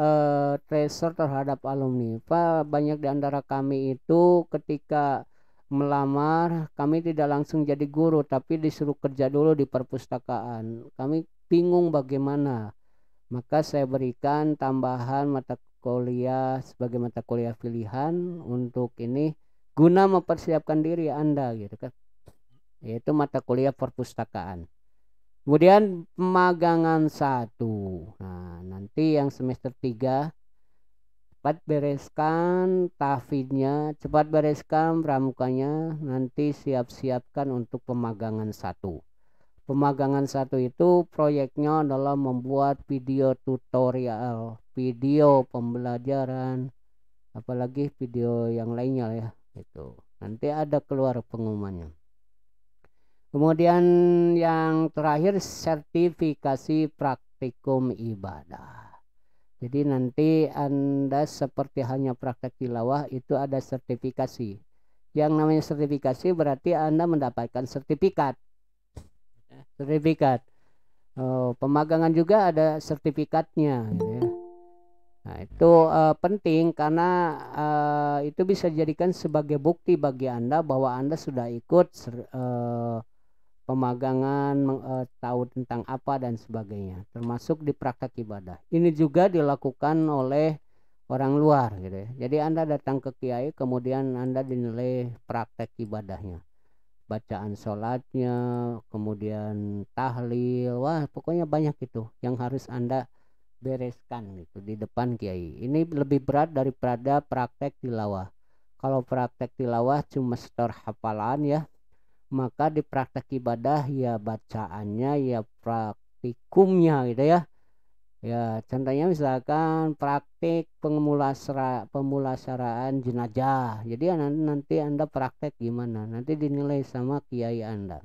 eh, tracer terhadap alumni. Pak banyak di antara kami itu ketika melamar kami tidak langsung jadi guru tapi disuruh kerja dulu di perpustakaan kami bingung bagaimana maka saya berikan tambahan mata kuliah sebagai mata kuliah pilihan untuk ini guna mempersiapkan diri Anda gitu kan. Yaitu mata kuliah perpustakaan. Kemudian pemagangan satu. Nah, nanti yang semester 3 cepat bereskan tafidnya, cepat bereskan pramukanya, nanti siap-siapkan untuk pemagangan satu. Pemagangan satu itu proyeknya adalah membuat video tutorial, video pembelajaran, apalagi video yang lainnya ya itu nanti ada keluar pengumumannya kemudian yang terakhir sertifikasi praktikum ibadah jadi nanti anda seperti hanya praktek tilawah itu ada sertifikasi yang namanya sertifikasi berarti anda mendapatkan sertifikat sertifikat oh, pemagangan juga ada sertifikatnya gitu ya. Nah, itu uh, penting karena uh, itu bisa dijadikan sebagai bukti bagi Anda bahwa Anda sudah ikut uh, pemagangan, uh, tahu tentang apa dan sebagainya, termasuk di praktek ibadah. Ini juga dilakukan oleh orang luar gitu ya. Jadi Anda datang ke kiai kemudian Anda dinilai praktek ibadahnya. Bacaan sholatnya, kemudian tahlil, wah pokoknya banyak itu yang harus Anda bereskan gitu di depan kiai. Ini lebih berat daripada praktek tilawah. Kalau praktek tilawah cuma setor hafalan ya, maka di praktek ibadah ya bacaannya ya praktikumnya gitu ya. Ya, contohnya misalkan praktik pengulasara, pemulasaraan jenazah. Jadi nanti Anda praktek gimana? Nanti dinilai sama kiai Anda.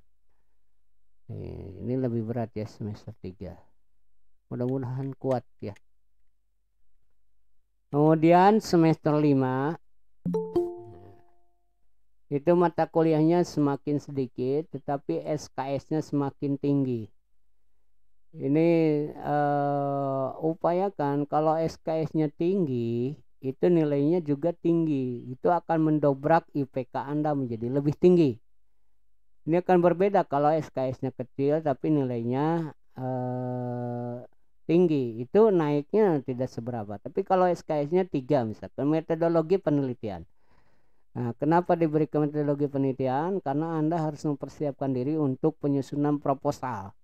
Ini lebih berat ya semester 3 mudah-mudahan kuat ya kemudian semester 5 nah, itu mata kuliahnya semakin sedikit tetapi SKS-nya semakin tinggi ini uh, upayakan kalau SKS-nya tinggi itu nilainya juga tinggi itu akan mendobrak IPK Anda menjadi lebih tinggi ini akan berbeda kalau SKS-nya kecil tapi nilainya uh, tinggi itu naiknya tidak seberapa tapi kalau SKS-nya tiga misalkan metodologi penelitian Nah, kenapa diberikan metodologi penelitian? Karena Anda harus mempersiapkan diri untuk penyusunan proposal.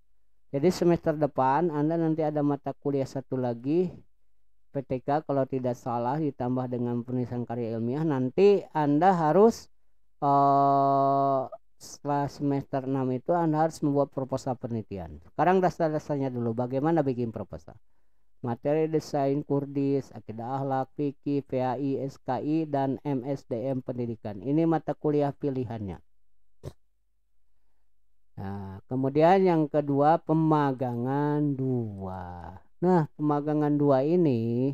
Jadi semester depan Anda nanti ada mata kuliah satu lagi PTK kalau tidak salah ditambah dengan penulisan karya ilmiah nanti Anda harus uh, setelah semester 6 itu Anda harus membuat proposal penelitian. Sekarang dasar-dasarnya dulu bagaimana bikin proposal. Materi desain Kurdis, akidah akhlak, fikih, PAI, SKI dan MSDM pendidikan. Ini mata kuliah pilihannya. Nah, kemudian yang kedua pemagangan dua. Nah, pemagangan dua ini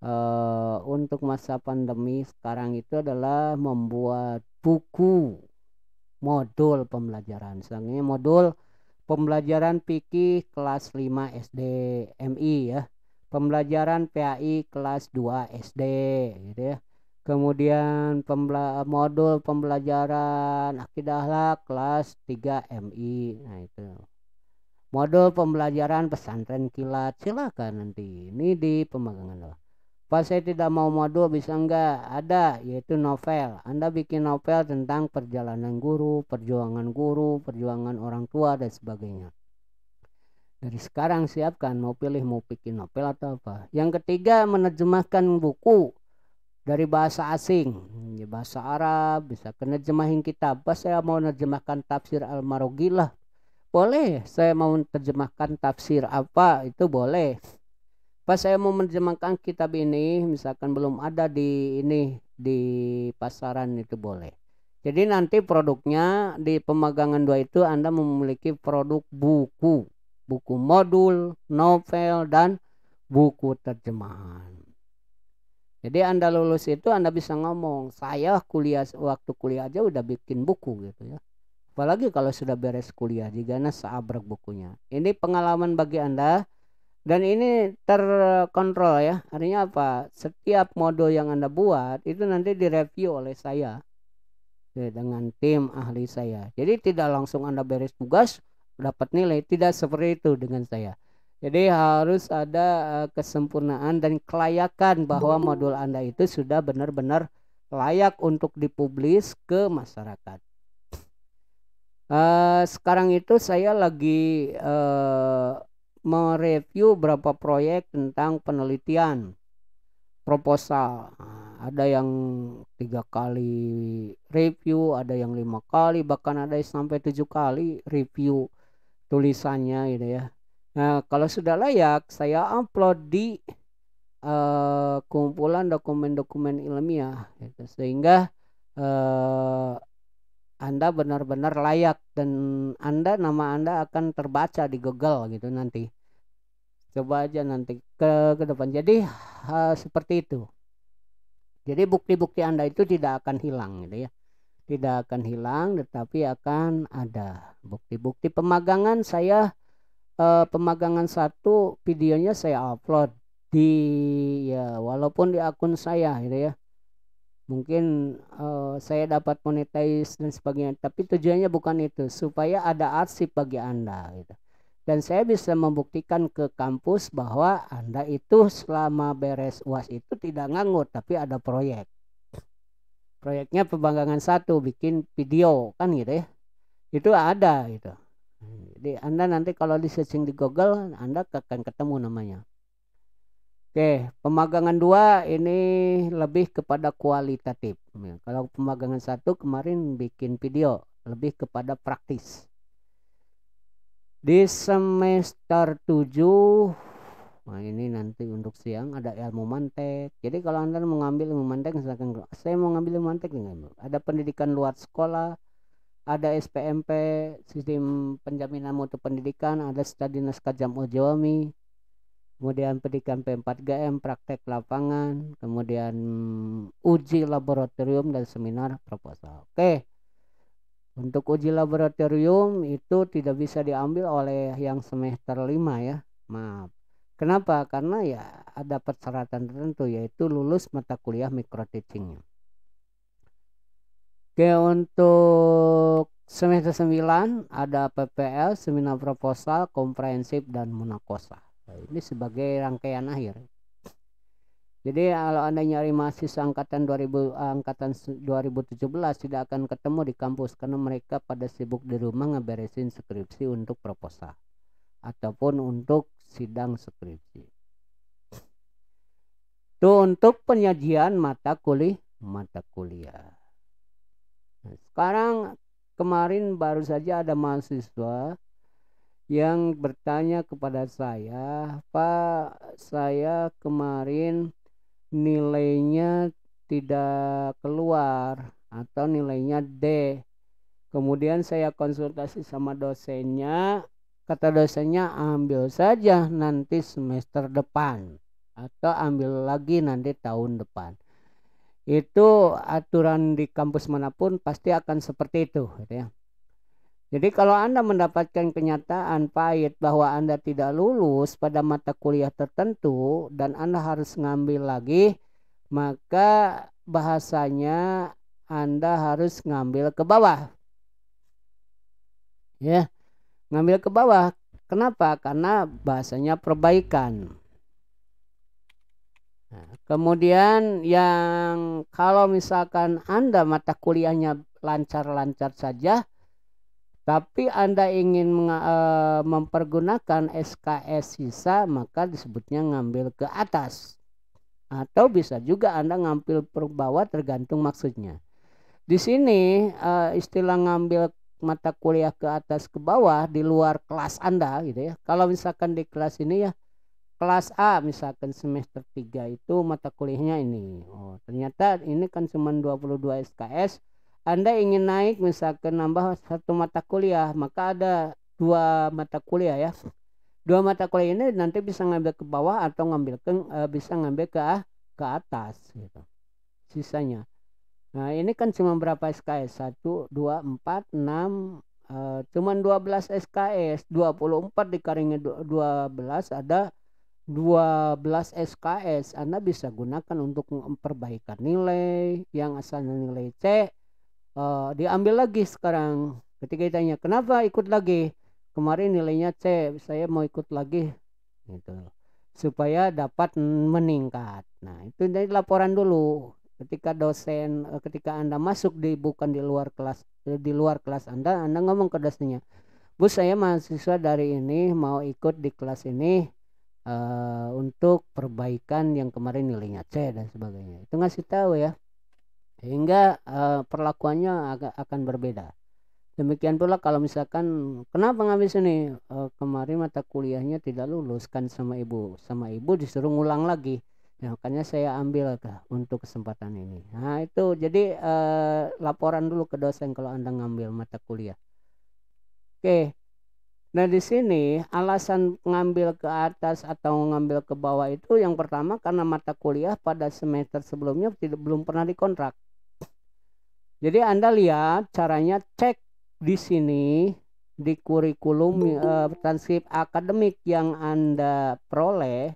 uh, untuk masa pandemi sekarang itu adalah membuat buku modul pembelajaran. Selanjutnya modul pembelajaran piki kelas 5 SD MI ya. Pembelajaran PAI kelas 2 SD gitu ya. Kemudian pembela modul pembelajaran akidah kelas 3 MI. Nah, itu. Modul pembelajaran pesantren kilat silakan nanti ini di pemagangan lah. Pak saya tidak mau modul bisa enggak? Ada yaitu novel. Anda bikin novel tentang perjalanan guru, perjuangan guru, perjuangan orang tua dan sebagainya. Dari sekarang siapkan mau pilih mau bikin novel atau apa. Yang ketiga menerjemahkan buku dari bahasa asing, ya, bahasa Arab bisa kenerjemahin kitab. Pas saya mau menerjemahkan tafsir Al-Marogilah. Boleh, saya mau terjemahkan tafsir apa itu boleh pas saya mau menerjemahkan kitab ini misalkan belum ada di ini di pasaran itu boleh jadi nanti produknya di pemagangan dua itu Anda memiliki produk buku buku modul novel dan buku terjemahan jadi Anda lulus itu Anda bisa ngomong saya kuliah waktu kuliah aja udah bikin buku gitu ya apalagi kalau sudah beres kuliah jika nasa seabrek bukunya ini pengalaman bagi Anda dan ini terkontrol ya artinya apa setiap modul yang anda buat itu nanti direview oleh saya dengan tim ahli saya jadi tidak langsung anda beres tugas dapat nilai tidak seperti itu dengan saya jadi harus ada eh, kesempurnaan dan kelayakan bahwa modul anda itu sudah benar-benar layak untuk dipublis ke masyarakat Uh, sekarang itu saya lagi uh, mereview berapa proyek tentang penelitian proposal nah, ada yang tiga kali review ada yang lima kali bahkan ada yang sampai tujuh kali review tulisannya gitu ya nah kalau sudah layak saya upload di uh, kumpulan dokumen-dokumen ilmiah gitu. sehingga uh, anda benar-benar layak dan Anda nama Anda akan terbaca di Google gitu nanti. Coba aja nanti ke ke depan. Jadi uh, seperti itu. Jadi bukti-bukti Anda itu tidak akan hilang gitu ya. Tidak akan hilang tetapi akan ada bukti-bukti pemagangan saya uh, pemagangan satu videonya saya upload di ya walaupun di akun saya gitu ya mungkin uh, saya dapat monetize dan sebagainya tapi tujuannya bukan itu supaya ada arsip bagi anda gitu dan saya bisa membuktikan ke kampus bahwa anda itu selama beres uas itu tidak nganggur tapi ada proyek proyeknya pembanggangan satu bikin video kan gitu ya itu ada gitu jadi anda nanti kalau di searching di Google anda akan ketemu namanya Oke, pemagangan dua ini lebih kepada kualitatif. Ya. Kalau pemagangan satu kemarin bikin video lebih kepada praktis. Di semester tujuh, Nah ini nanti untuk siang ada ilmu mantek Jadi kalau anda mengambil ilmu mantek misalkan Saya mau ngambil ilmu mantek dengan Ada pendidikan luar sekolah Ada SPMP Sistem penjaminan mutu pendidikan Ada studi naskah jam ojawami kemudian pendidikan P4GM, praktek lapangan, kemudian mm, uji laboratorium dan seminar proposal. Oke. Untuk uji laboratorium itu tidak bisa diambil oleh yang semester 5 ya. Maaf. Kenapa? Karena ya ada persyaratan tertentu yaitu lulus mata kuliah micro teaching. Oke, untuk semester 9 ada PPL, seminar proposal, komprehensif dan munakosa ini sebagai rangkaian akhir jadi kalau Anda nyari mahasiswa angkatan 2000 angkatan 2017 tidak akan ketemu di kampus karena mereka pada sibuk di rumah ngeberesin skripsi untuk proposal ataupun untuk sidang skripsi. Itu untuk penyajian mata kuliah mata kuliah. Nah, sekarang kemarin baru saja ada mahasiswa yang bertanya kepada saya, "Pak, saya kemarin nilainya tidak keluar atau nilainya D." Kemudian saya konsultasi sama dosennya, kata dosennya ambil saja nanti semester depan atau ambil lagi nanti tahun depan. Itu aturan di kampus manapun pasti akan seperti itu, gitu ya. Jadi kalau Anda mendapatkan kenyataan pahit bahwa Anda tidak lulus pada mata kuliah tertentu dan Anda harus ngambil lagi, maka bahasanya Anda harus ngambil ke bawah. Ya, ngambil ke bawah. Kenapa? Karena bahasanya perbaikan. Nah, kemudian yang kalau misalkan Anda mata kuliahnya lancar-lancar saja, tapi Anda ingin eh, mempergunakan SKS sisa maka disebutnya ngambil ke atas. Atau bisa juga Anda ngambil per bawah tergantung maksudnya. Di sini eh, istilah ngambil mata kuliah ke atas ke bawah di luar kelas Anda gitu ya. Kalau misalkan di kelas ini ya kelas A misalkan semester 3 itu mata kuliahnya ini. Oh, ternyata ini kan cuma 22 SKS anda ingin naik misalkan nambah satu mata kuliah, maka ada dua mata kuliah ya. Dua mata kuliah ini nanti bisa ngambil ke bawah atau ngambil ke uh, bisa ngambil ke ah, ke atas gitu. Sisanya. Nah, ini kan cuma berapa SKS? 1 2 4 6 Uh, cuman 12 SKS 24 dikaringi 12 ada 12 SKS Anda bisa gunakan untuk memperbaikan nilai yang asalnya nilai C uh, diambil lagi sekarang ketika ditanya kenapa ikut lagi kemarin nilainya C saya mau ikut lagi gitu supaya dapat meningkat nah itu dari laporan dulu ketika dosen eh, ketika anda masuk di bukan di luar kelas eh, di luar kelas anda anda ngomong ke dosennya bu saya mahasiswa dari ini mau ikut di kelas ini uh, untuk perbaikan yang kemarin nilainya C dan sebagainya itu ngasih tahu ya sehingga uh, perlakuannya akan berbeda demikian pula kalau misalkan kenapa ngabis ini uh, eh, kemarin mata kuliahnya tidak luluskan sama ibu sama ibu disuruh ngulang lagi ya makanya saya ambil untuk kesempatan ini nah itu jadi uh, laporan dulu ke dosen kalau anda ngambil mata kuliah oke Nah di sini alasan ngambil ke atas atau ngambil ke bawah itu yang pertama karena mata kuliah pada semester sebelumnya tidak belum pernah dikontrak. Jadi Anda lihat caranya cek di sini di kurikulum eh, transkrip akademik yang Anda peroleh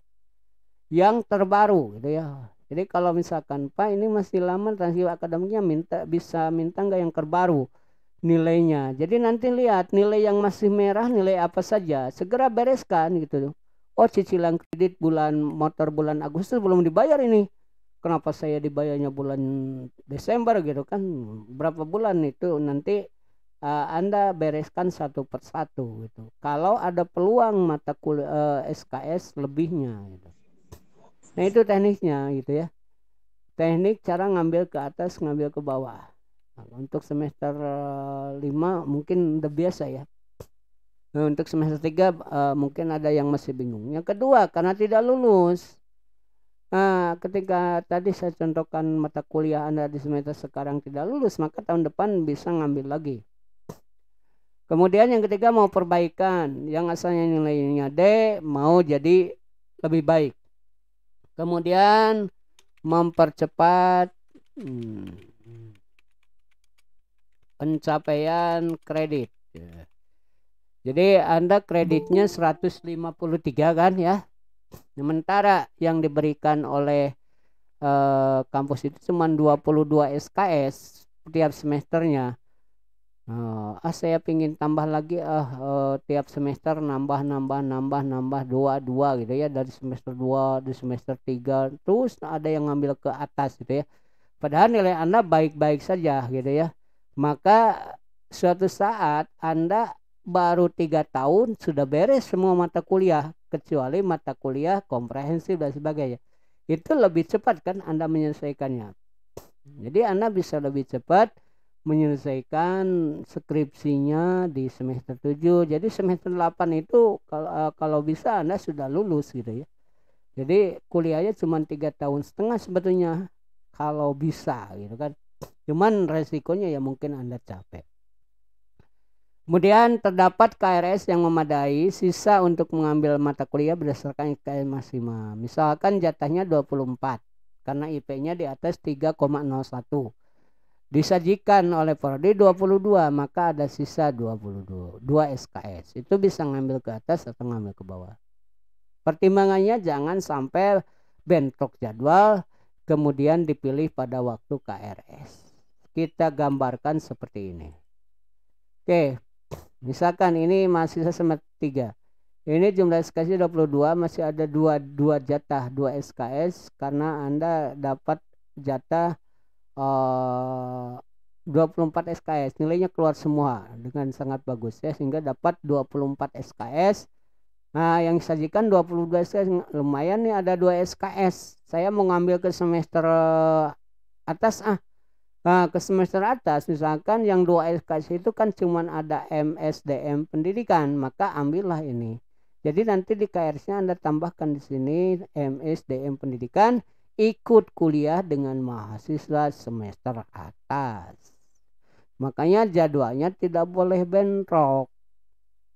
yang terbaru gitu ya. Jadi kalau misalkan Pak ini masih lama transkrip akademiknya minta bisa minta enggak yang terbaru nilainya. Jadi nanti lihat nilai yang masih merah nilai apa saja segera bereskan gitu. Oh cicilan kredit bulan motor bulan Agustus belum dibayar ini kenapa saya dibayarnya bulan Desember gitu kan berapa bulan itu nanti uh, Anda bereskan satu persatu gitu kalau ada peluang mata kuliah uh, eh, SKS lebihnya gitu nah itu tekniknya gitu ya teknik cara ngambil ke atas ngambil ke bawah nah, untuk semester 5 eh, mungkin udah biasa ya Nah, untuk semester 3 uh, mungkin ada yang masih bingung. Yang kedua, karena tidak lulus. Nah, ketika tadi saya contohkan mata kuliah Anda di semester sekarang tidak lulus, maka tahun depan bisa ngambil lagi. Kemudian yang ketiga mau perbaikan, yang asalnya nilainya D mau jadi lebih baik. Kemudian mempercepat hmm, pencapaian kredit. Ya. Jadi Anda kreditnya 153 kan ya? Sementara yang diberikan oleh eh, kampus itu cuma 22 SKS tiap semesternya. Uh, ah saya pingin tambah lagi ah uh, tiap semester nambah nambah nambah nambah dua dua gitu ya dari semester dua, di semester tiga terus ada yang ngambil ke atas gitu ya padahal nilai anda baik-baik saja gitu ya maka suatu saat anda baru tiga tahun sudah beres semua mata kuliah kecuali mata kuliah komprehensif dan sebagainya itu lebih cepat kan Anda menyelesaikannya hmm. jadi Anda bisa lebih cepat menyelesaikan skripsinya di semester 7 jadi semester 8 itu kalau eh, kalau bisa Anda sudah lulus gitu ya jadi kuliahnya cuma tiga tahun setengah sebetulnya kalau bisa gitu kan cuman resikonya ya mungkin Anda capek Kemudian terdapat KRS yang memadai sisa untuk mengambil mata kuliah berdasarkan IKM maksimal. Misalkan jatahnya 24 karena IP-nya di atas 3,01. Disajikan oleh prodi 22, maka ada sisa 22, 2 SKS. Itu bisa ngambil ke atas atau ngambil ke bawah. Pertimbangannya jangan sampai bentrok jadwal kemudian dipilih pada waktu KRS. Kita gambarkan seperti ini. Oke, Misalkan ini mahasiswa semester 3. Ini jumlah SKS 22 masih ada 2 2 jatah 2 SKS karena Anda dapat jatah uh, 24 SKS. Nilainya keluar semua dengan sangat bagus ya sehingga dapat 24 SKS. Nah, yang disajikan 22 SKS lumayan nih ada 2 SKS. Saya mau ngambil ke semester atas ah Nah, ke semester atas misalkan yang dua SKS itu kan cuma ada MSDM pendidikan, maka ambillah ini. Jadi nanti di KRS-nya Anda tambahkan di sini MSDM pendidikan ikut kuliah dengan mahasiswa semester atas. Makanya jadwalnya tidak boleh bentrok.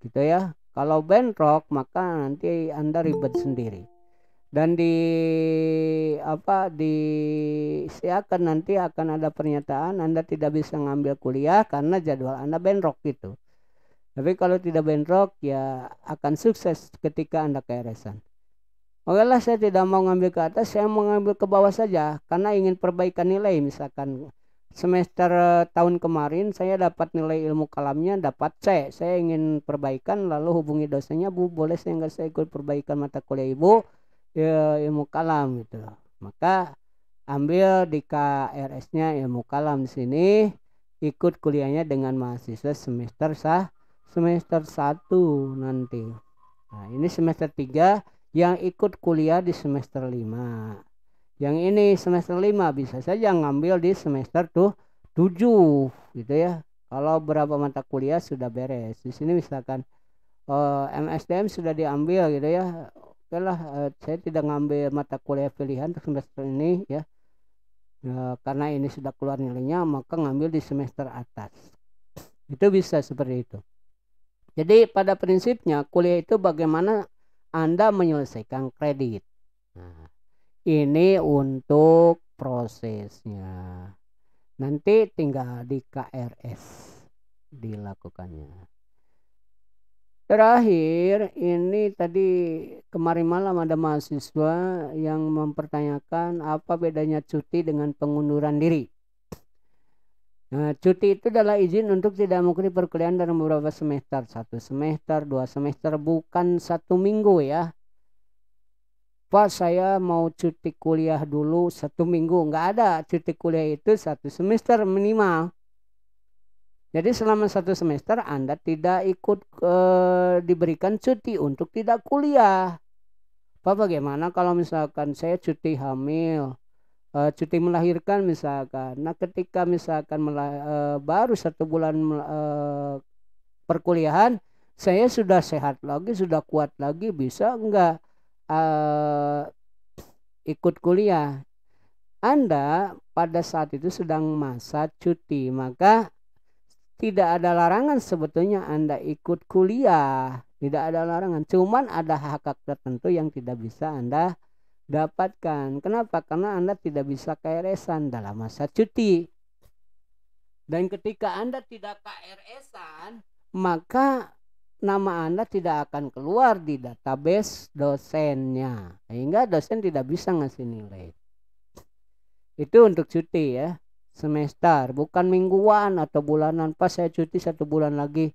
Gitu ya. Kalau bentrok maka nanti Anda ribet sendiri dan di apa di siakan ya, nanti akan ada pernyataan Anda tidak bisa ngambil kuliah karena jadwal Anda bentrok gitu. Tapi kalau tidak bentrok ya akan sukses ketika Anda keresan. Oke lah saya tidak mau ngambil ke atas, saya mau ngambil ke bawah saja karena ingin perbaikan nilai misalkan semester eh, tahun kemarin saya dapat nilai ilmu kalamnya dapat C. Saya ingin perbaikan lalu hubungi dosennya, Bu, boleh saya nggak saya ikut perbaikan mata kuliah Ibu? Ya ilmu kalam gitu maka ambil di KRS nya ilmu kalam di sini ikut kuliahnya dengan mahasiswa semester sah semester 1 nanti nah ini semester 3 yang ikut kuliah di semester 5 yang ini semester 5 bisa saja ngambil di semester tuh 7 gitu ya kalau berapa mata kuliah sudah beres di sini misalkan eh, MSDM sudah diambil gitu ya oke lah uh, eh, saya tidak ngambil mata kuliah pilihan di semester ini ya uh, karena ini sudah keluar nilainya maka ngambil di semester atas itu bisa seperti itu jadi pada prinsipnya kuliah itu bagaimana anda menyelesaikan kredit nah, ini untuk prosesnya nanti tinggal di KRS dilakukannya Terakhir, ini tadi kemarin malam ada mahasiswa yang mempertanyakan apa bedanya cuti dengan pengunduran diri. Nah, cuti itu adalah izin untuk tidak mengikuti perkuliahan dalam beberapa semester, satu semester, dua semester, bukan satu minggu ya. Pak saya mau cuti kuliah dulu satu minggu, nggak ada cuti kuliah itu satu semester minimal. Jadi selama satu semester Anda tidak ikut e, diberikan cuti untuk tidak kuliah. Pak bagaimana kalau misalkan saya cuti hamil, e, cuti melahirkan misalkan. Nah ketika misalkan melah, eh, e, baru satu bulan e, perkuliahan, saya sudah sehat lagi, sudah kuat lagi, bisa enggak e, ikut kuliah? Anda pada saat itu sedang masa cuti, maka tidak ada larangan sebetulnya Anda ikut kuliah, tidak ada larangan, cuman ada hak-hak tertentu yang tidak bisa Anda dapatkan. Kenapa? Karena Anda tidak bisa KRS-an dalam masa cuti. Dan ketika Anda tidak KRS-an, maka nama Anda tidak akan keluar di database dosennya. Sehingga dosen tidak bisa ngasih nilai. Itu untuk cuti ya semester bukan mingguan atau bulanan pas saya cuti satu bulan lagi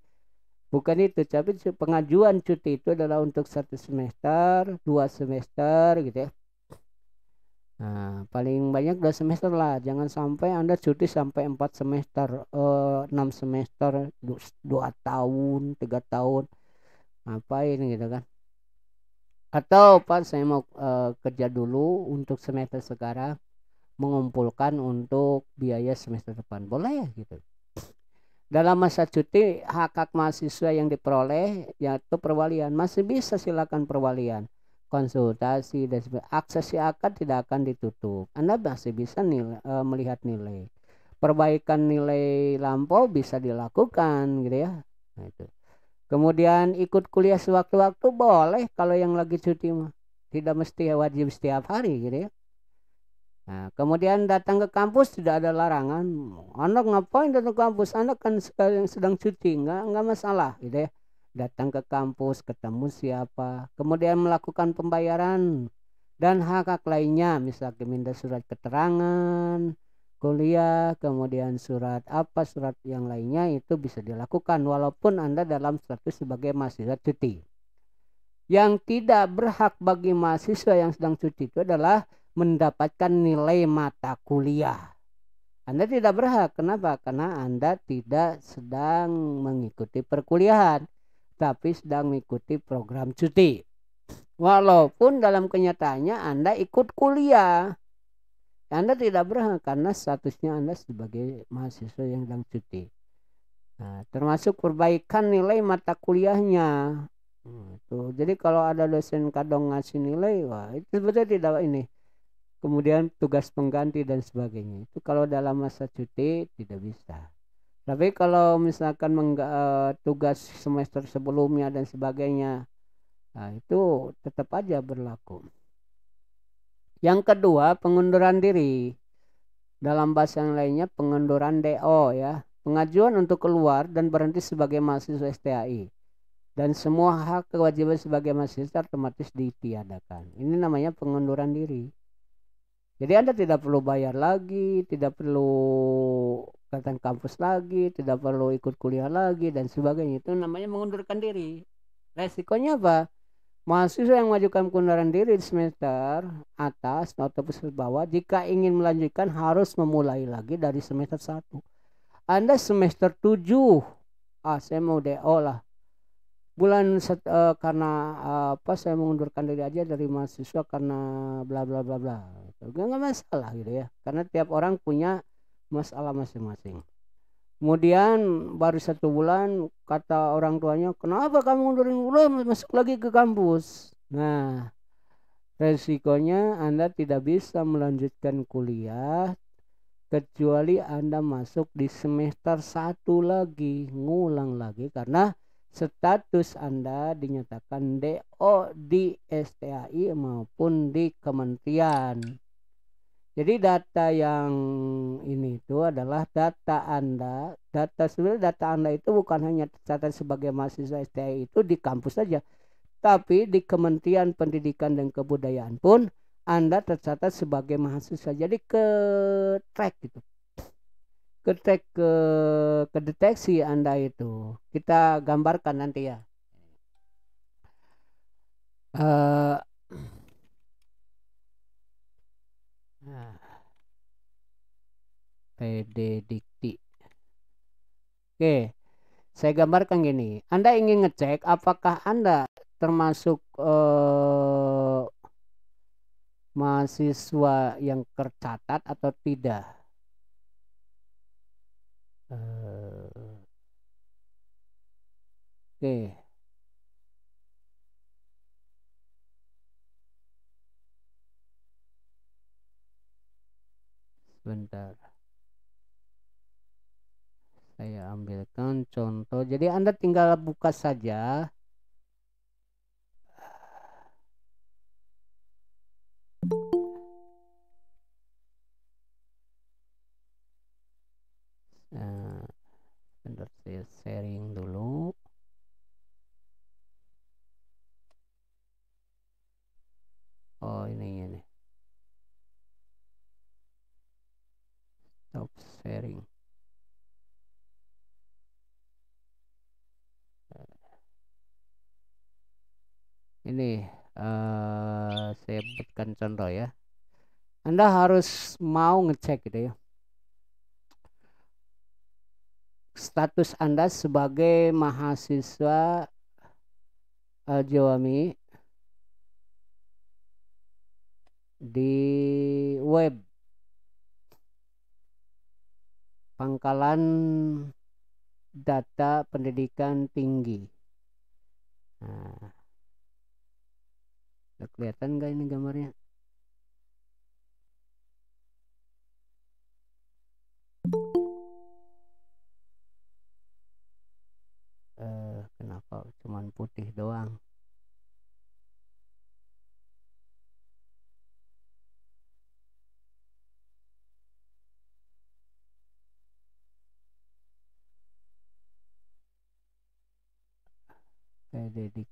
bukan itu tapi pengajuan cuti itu adalah untuk satu semester dua semester gitu ya nah, paling banyak dua semester lah jangan sampai anda cuti sampai empat semester eh, enam semester dua tahun tiga tahun ngapain gitu kan atau pas saya mau eh, kerja dulu untuk semester sekarang mengumpulkan untuk biaya semester depan boleh ya gitu dalam masa cuti hak hak mahasiswa yang diperoleh yaitu perwalian masih bisa silakan perwalian konsultasi dan akses si akad tidak akan ditutup Anda masih bisa nilai, e, melihat nilai perbaikan nilai lampau bisa dilakukan gitu ya nah, itu kemudian ikut kuliah sewaktu-waktu boleh kalau yang lagi cuti mah tidak mesti wajib setiap hari gitu ya Nah, kemudian datang ke kampus tidak ada larangan. Anak ngapain datang ke kampus? Anak kan sekarang sedang cuti, nggak nggak masalah, gitu ya. Datang ke kampus, ketemu siapa, kemudian melakukan pembayaran dan hak-hak lainnya, misalnya minta surat keterangan, kuliah, kemudian surat apa, surat yang lainnya itu bisa dilakukan walaupun Anda dalam status sebagai mahasiswa cuti. Yang tidak berhak bagi mahasiswa yang sedang cuti itu adalah mendapatkan nilai mata kuliah. Anda tidak berhak. Kenapa? Karena Anda tidak sedang mengikuti perkuliahan, tapi sedang mengikuti program cuti. Walaupun dalam kenyataannya Anda ikut kuliah. Anda tidak berhak karena statusnya Anda sebagai mahasiswa yang sedang cuti. Nah, termasuk perbaikan nilai mata kuliahnya. Nah, tuh. Jadi kalau ada dosen kadang ngasih nilai, wah itu sebetulnya tidak ini kemudian tugas pengganti dan sebagainya itu kalau dalam masa cuti tidak bisa tapi kalau misalkan mengga, eh, tugas semester sebelumnya dan sebagainya nah itu tetap aja berlaku yang kedua pengunduran diri dalam bahasa yang lainnya pengunduran DO ya pengajuan untuk keluar dan berhenti sebagai mahasiswa STAI dan semua hak kewajiban sebagai mahasiswa otomatis ditiadakan ini namanya pengunduran diri jadi Anda tidak perlu bayar lagi, tidak perlu datang kampus lagi, tidak perlu ikut kuliah lagi dan sebagainya. Itu namanya mengundurkan diri. Resikonya apa? Mahasiswa yang mengajukan pengunduran diri di semester atas atau semester bawah jika ingin melanjutkan harus memulai lagi dari semester 1. Anda semester 7. Ah, saya mau DO lah bulan set, uh, karena uh, apa saya mengundurkan diri aja dari mahasiswa karena bla bla bla bla nggak nggak masalah gitu ya karena tiap orang punya masalah masing-masing kemudian baru satu bulan kata orang tuanya kenapa kamu undurin belum masuk lagi ke kampus nah resikonya anda tidak bisa melanjutkan kuliah kecuali anda masuk di semester satu lagi ngulang lagi karena status Anda dinyatakan DO di STAI maupun di kementerian. Jadi data yang ini itu adalah data Anda, data sebenarnya data Anda itu bukan hanya tercatat sebagai mahasiswa STAI itu di kampus saja, tapi di Kementerian Pendidikan dan Kebudayaan pun Anda tercatat sebagai mahasiswa. Jadi ke track gitu, ketek ke kedeteksi Anda itu. Kita gambarkan nanti ya. Uh, nah, PD Dikti. Oke, saya gambarkan gini. Anda ingin ngecek apakah Anda termasuk uh, mahasiswa yang tercatat atau tidak Eh, oke. Sebentar. Saya ambilkan contoh. Jadi Anda tinggal buka saja contoh ya anda harus mau ngecek gitu ya status Anda sebagai mahasiswa uh, eh, Jawami di web pangkalan data pendidikan tinggi. Nah, kelihatan nggak ini gambarnya? cuman putih doang kayak dedik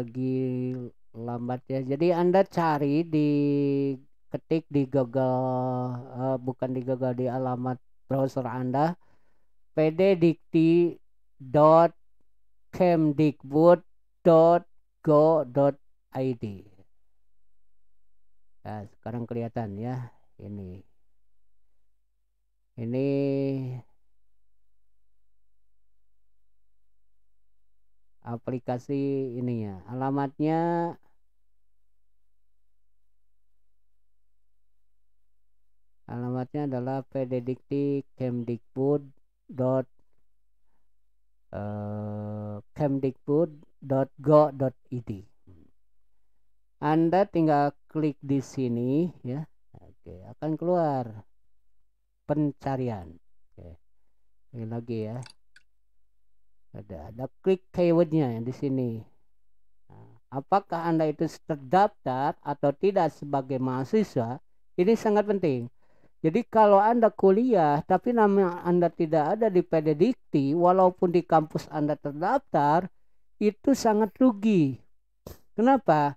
lagi lambat ya jadi anda cari di ketik di Google uh, bukan di Google di alamat browser anda pddikti.kemdikbud.go.id nah ya, sekarang kelihatan ya ini ini aplikasi ininya alamatnya alamatnya adalah pddikti kemdikbud dot eh, kemdikbud.go.id Anda tinggal klik di sini ya Oke akan keluar pencarian Oke. ini lagi ya ada ada klik keywordnya yang di sini nah, apakah anda itu terdaftar atau tidak sebagai mahasiswa ini sangat penting jadi kalau anda kuliah tapi nama anda tidak ada di pededikti walaupun di kampus anda terdaftar itu sangat rugi kenapa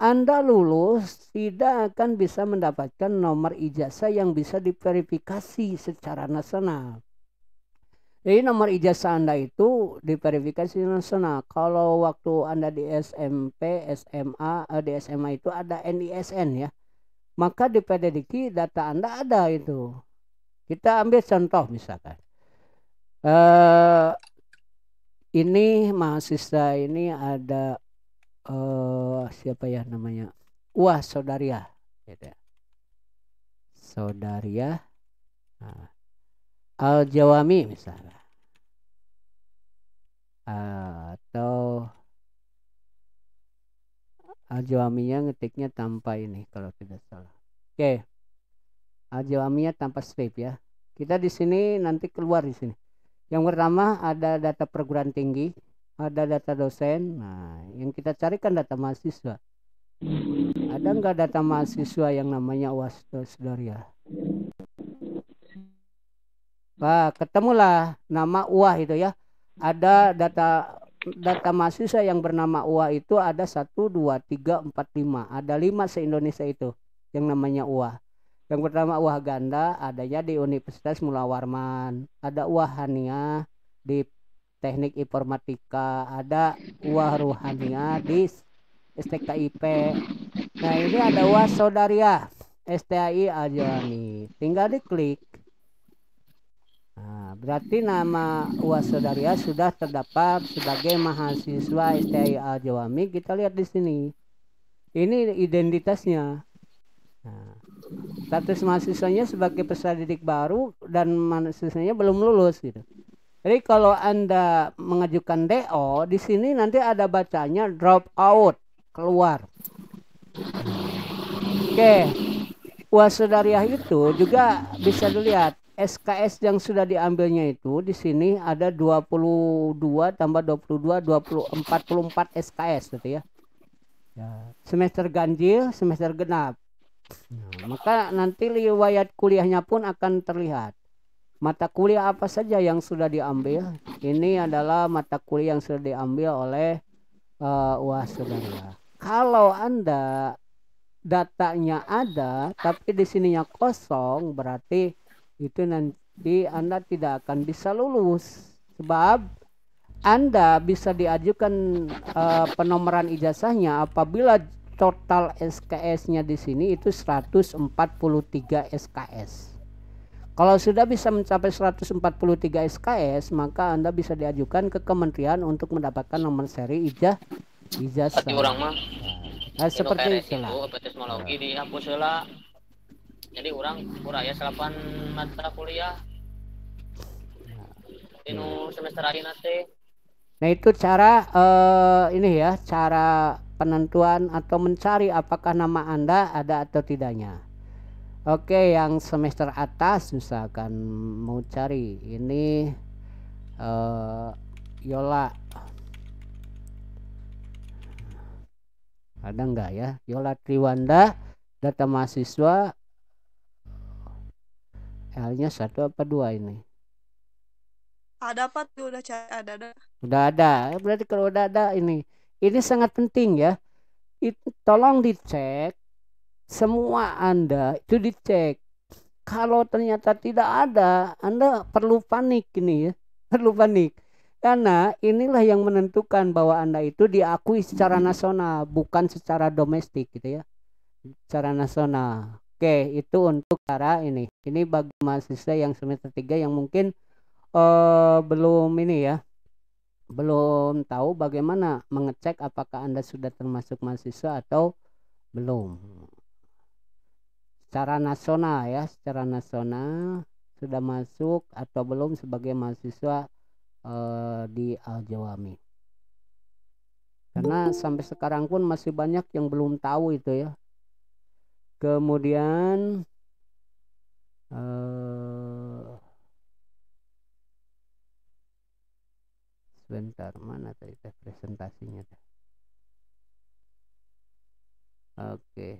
anda lulus tidak akan bisa mendapatkan nomor ijazah yang bisa diverifikasi secara nasional jadi nomor ijazah Anda itu diverifikasi nasional. Kalau waktu Anda di SMP, SMA, eh, di SMA itu ada NISN ya. Maka di PDDQ data Anda ada itu. Kita ambil contoh misalkan. Eh, ini mahasiswa ini ada eh, siapa ya namanya? Wah, Saudaria. Gitu ya. Saudaria. Nah al-jawami misalnya atau al-jawaminya ngetiknya tanpa ini kalau tidak salah. Oke. Okay. Al-jawaminya tanpa strip ya. Kita di sini nanti keluar di sini. Yang pertama ada data perguruan tinggi, ada data dosen. Nah, yang kita carikan data mahasiswa. Ada nggak data mahasiswa yang namanya wasdos ya? Nah, ketemulah nama Uah itu ya. Ada hmm. data data mahasiswa yang bernama Uah itu ada 1 2 3 4 5. Ada 5 se-Indonesia itu yang namanya Uah. Yang pertama UAH Ganda adanya di Universitas Mula Warman. Ada UAH Hania di Teknik Informatika, ada UAH Ruhania di STKIP. Nah, ini ada UAH Saudaria STAI Ajani. Tinggal diklik Nah, berarti nama Wasodaria sudah terdapat sebagai mahasiswa STI Al Jawami. Kita lihat di sini. Ini identitasnya. Nah, status mahasiswanya sebagai peserta didik baru dan mahasiswanya belum lulus gitu. Jadi kalau Anda mengajukan DO, di sini nanti ada bacanya drop out, keluar. Oke. Wasudariah itu juga bisa dilihat SKS yang sudah diambilnya itu di sini ada 22 tambah 22 20 44 SKS gitu ya. ya. Semester ganjil, semester genap. Ya. Nah, maka nanti riwayat kuliahnya pun akan terlihat. Mata kuliah apa saja yang sudah diambil? Ini adalah mata kuliah yang sudah diambil oleh uh, UAS Saudara. Kalau Anda datanya ada tapi di sininya kosong berarti itu nanti Anda tidak akan bisa lulus sebab Anda bisa diajukan uh, penomoran ijazahnya apabila total SKS-nya di sini itu 143 SKS. Kalau sudah bisa mencapai 143 SKS, maka Anda bisa diajukan ke kementerian untuk mendapatkan nomor seri ijazah ijazah. Nah, seperti Itu, dihapus lah jadi orang kurang ya selapan mata kuliah nah. Inu semester akhir nanti nah itu cara uh, ini ya cara penentuan atau mencari apakah nama anda ada atau tidaknya oke yang semester atas misalkan mau cari ini uh, Yola ada nggak ya Yola Triwanda data mahasiswa Halnya satu apa dua ini? Ada apa tuh udah cari ada ada. Udah ada. Eh, berarti kalau udah ada ini ini sangat penting ya. It, tolong dicek semua Anda itu dicek. Kalau ternyata tidak ada, Anda perlu panik ini ya. Perlu panik. Karena inilah yang menentukan bahwa Anda itu diakui secara nasional, bukan secara domestik gitu ya. Secara nasional. Oke, itu untuk cara ini. Ini bagi mahasiswa yang semester 3 yang mungkin uh, belum ini ya. Belum tahu bagaimana mengecek apakah Anda sudah termasuk mahasiswa atau belum. Secara nasional ya, secara nasional sudah masuk atau belum sebagai mahasiswa uh, di Al Jawami. Karena sampai sekarang pun masih banyak yang belum tahu itu ya kemudian uh, sebentar mana tadi teh presentasinya oke okay.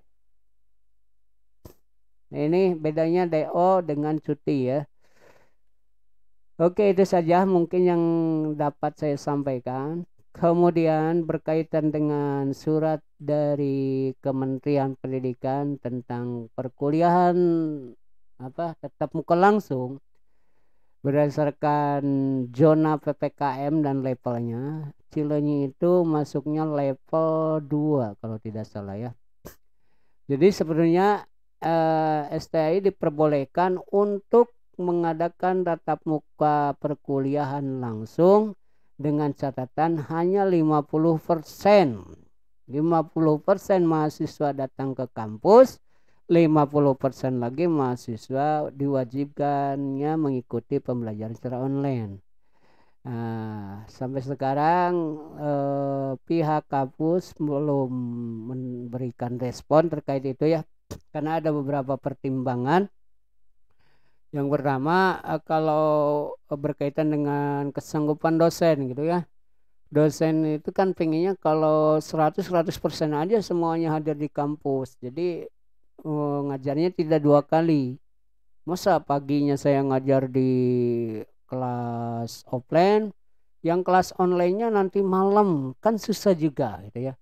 Nah, ini bedanya do dengan cuti ya oke itu saja mungkin yang dapat saya sampaikan Kemudian berkaitan dengan surat dari Kementerian Pendidikan tentang perkuliahan apa tetap muka langsung berdasarkan zona PPKM dan levelnya Cilenyi itu masuknya level 2 kalau tidak salah ya. Jadi sebenarnya eh, STI diperbolehkan untuk mengadakan tatap muka perkuliahan langsung dengan catatan hanya 50%. 50% mahasiswa datang ke kampus, 50% lagi mahasiswa diwajibkannya mengikuti pembelajaran secara online. Nah, sampai sekarang eh, pihak kampus belum memberikan respon terkait itu ya, karena ada beberapa pertimbangan yang pertama eh, kalau eh, berkaitan dengan kesanggupan dosen gitu ya. Dosen itu kan pengennya kalau 100 100% aja semuanya hadir di kampus. Jadi eh, ngajarnya tidak dua kali. Masa paginya saya ngajar di kelas offline, yang kelas onlinenya nanti malam kan susah juga gitu ya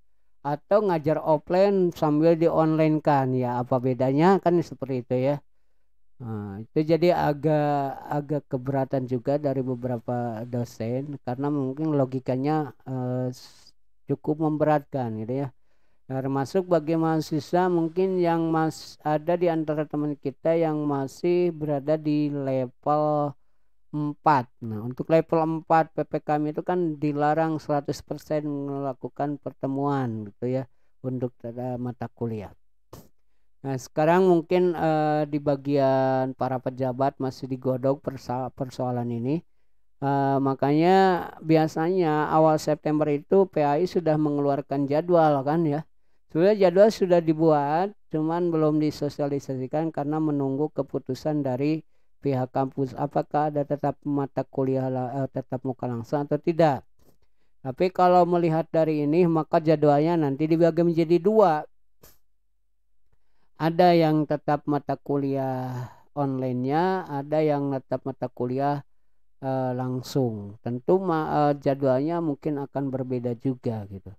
atau ngajar offline sambil di online kan ya apa bedanya kan seperti itu ya Nah, itu jadi agak agak keberatan juga dari beberapa dosen karena mungkin logikanya eh, cukup memberatkan gitu ya. Termasuk bagi mahasiswa mungkin yang mas ada di antara teman kita yang masih berada di level 4. Nah, untuk level 4 PPKM itu kan dilarang 100% melakukan pertemuan gitu ya untuk mata kuliah. Nah, sekarang mungkin uh, di bagian para pejabat masih digodok perso persoalan ini. Uh, makanya biasanya awal September itu PAI sudah mengeluarkan jadwal kan ya. Sudah jadwal sudah dibuat, cuman belum disosialisasikan karena menunggu keputusan dari pihak kampus apakah ada tetap mata kuliah uh, tetap muka langsung atau tidak. Tapi kalau melihat dari ini maka jadwalnya nanti dibagi menjadi dua ada yang tetap mata kuliah online-nya, ada yang tetap mata kuliah e, langsung. Tentu ma, e, jadwalnya mungkin akan berbeda juga gitu.